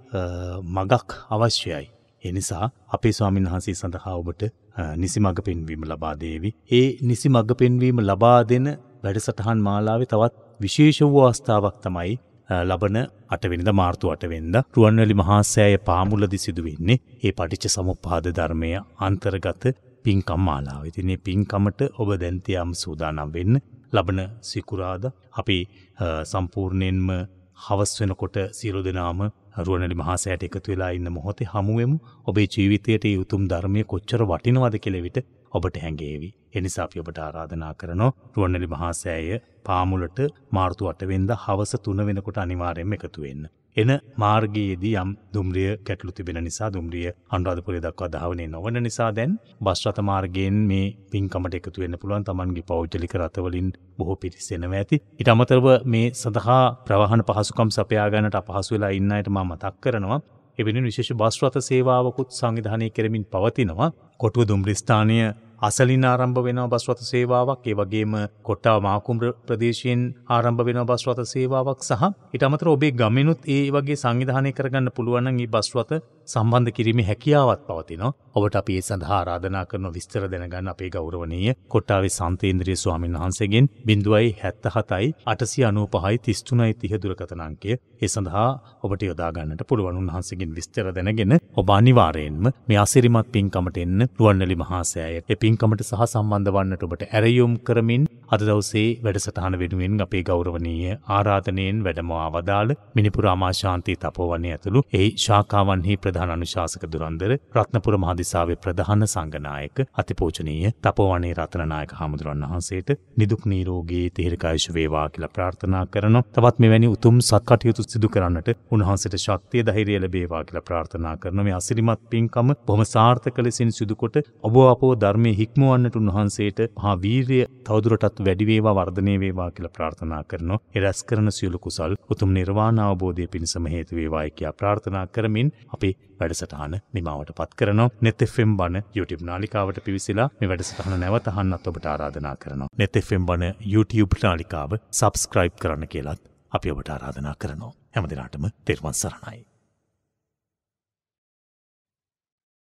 මගක් අවශ්‍යයි. එනිසා අපේ ස්වාමීන් වහන්සේ සඳහා ඔබට නිසි මඟ පෙන්වීම ලබා දේවි. ඒ නිසි මඟ පෙන්වීම ලබා දෙන වැඩසටහන් මාලාවේ තවත් විශේෂ වූ අවස්ථාවක් තමයි ලබන අටවෙනිද මාර්තු අටවෙන්ද රුවන්වැලි මහාසෑය පාමුලදි සිදුවෙන්නේ ඒ පටිච්ච සමුප්පාද ධර්මය අන්තර්ගත පින්කම් මාලාව. ඉතින් මේ පින්කමට ඔබ දැන් තියම් සූදානම් වෙන්න. ලබන සිකුරාදා අපි සම්පූර්ණයෙන්ම හවස් වෙනකොට සියලු දෙනාම රුවනලි මහසෑට එකතු වෙලා ඉන්න මොහොතේ හමුවෙමු ඔබේ ජීවිතයට ඒ උතුම් ධර්මය කොච්චර වටිනවද කෙලෙවිට ඔබට හැඟේවි. එනිසා අපි ඔබට ආරාධනා කරනෝ රුවනලි මහාසෑය පාමුලට මාර්තු අටවෙන්ද හවස තුන වෙනකොට අනිවාර්යෙන්ම එකතු වෙන්න. එන මාර්ගයේදී යම් දුම්රිය ගැටලු තිබෙන නිසා දුම්රිය අනුරාධපුරය දක්වා ධාවනය නොවන නිසා දැන් බස් රථ මාර්ගයෙන් මේ පින්කමට එකතු වෙන්න පුළුවන් Tamanගේ පෞද්ගලික රථවලින් බොහෝ පිරිස් එනවා ඇති. ඊට අමතරව මේ සඳහා ප්‍රවාහන පහසුකම් සපයා ගන්නට අපහසු වෙලා ඉන්න අයට මම මතක් කරනවා. එවෙනුවෙන් විශේෂ බස් රථ සේවාවකුත් සංවිධානය කරමින් පවතිනවා. කොටුව දුම්රිය ස්ථානීය අසලින් ආරම්භ වෙනවා බස්වත සේවාවක් ඒ වගේම කොට්ටාව මාකුම්බ්‍ර ප්‍රදේශයෙන් ආරම්භ වෙනවා බස්වත සේවාවක් සහ ඊට අමතරව ඔබේ ගමිනුත් ඒ වගේ සංවිධානය කරගන්න පුළුවන් නම් මේ බස්වත සම්බන්ධ කිරීමේ හැකියාවත් පවතිනවා. ඔබට අපි ඒ සඳහා ආරාධනා කරන විස්තර දැනගන්න අපේ ගෞරවනීය කොට්ටාවේ සන්තේන්ද්‍රීය ස්වාමීන් වහන්සේගෙන් 0.77යි 895යි 33යි 30 දුරකථන අංකය. ඒ සඳහා ඔබට යොදා ගන්නට පුළුවන් උන්වහන්සේගෙන් විස්තර දැනගෙන ඔබ අනිවාර්යයෙන්ම මේ අසිරිමත් පින්කමට එන්න රුවන්වැලි මහා සෑයට. ඒ පින්කමට සහ සම්බන්ධ වන්නට ඔබට ඇරයුම් කරමින් අද දවසේ වැඩසටහන වෙනුවෙන් අපේ ගෞරවනීය ආරාධනයෙන් වැඩමවා වදාළ මිනිපුර ආමාශාන්ති තපෝවන්නේ ඇතුළු එහි ශාඛාවන්හි ප්‍රධාන ප්‍රධාන අනුශාසක දුරන්දර රත්නපුර මහදිසාවේ ප්‍රධාන සංඝනායක අතිපූජනීය තපෝවණේ රත්නනායක හාමුදුරන් වහන්සේට නිදුක් නිරෝගී තීර්ඝායුෂ වේවා කියලා ප්‍රාර්ථනා කරනවා. තවත් මෙවැනි උතුම් සත්කටයුතු සිදු කරන්නට උන්වහන්සේට ශක්තිය ධෛර්යය ලැබේවා කියලා ප්‍රාර්ථනා කරන මේ අසිරිමත් පින්කම බොහොම සාර්ථක ලෙසින් සිදු කොට ඔබ අපෝ ධර්මයේ හික්මවන්නට උන්වහන්සේට මහා වීරිය තවදුරටත් වැඩි වේවා වර්ධනය වේවා කියලා ප්‍රාර්ථනා කරනවා. ඒ රැස් කරන සියලු කුසල් උතුම් නිර්වාණ අවබෝධය පිණිසම හේතු වේවායි කියා ප්‍රාර්ථනා කරමින් අපි වැඩසටහන නිමාවට පත් කරනවා. netfm බණ YouTube නාලිකාවට පිවිසලා මේ වැඩසටහන නැවත අහන්නත් ඔබට ආරාධනා කරනවා. netfm බණ YouTube නාලිකාව subscribe කරන්න කියලත් අපි ඔබට ආරාධනා කරනවා. හැම දිනාටම තෙරුවන් සරණයි.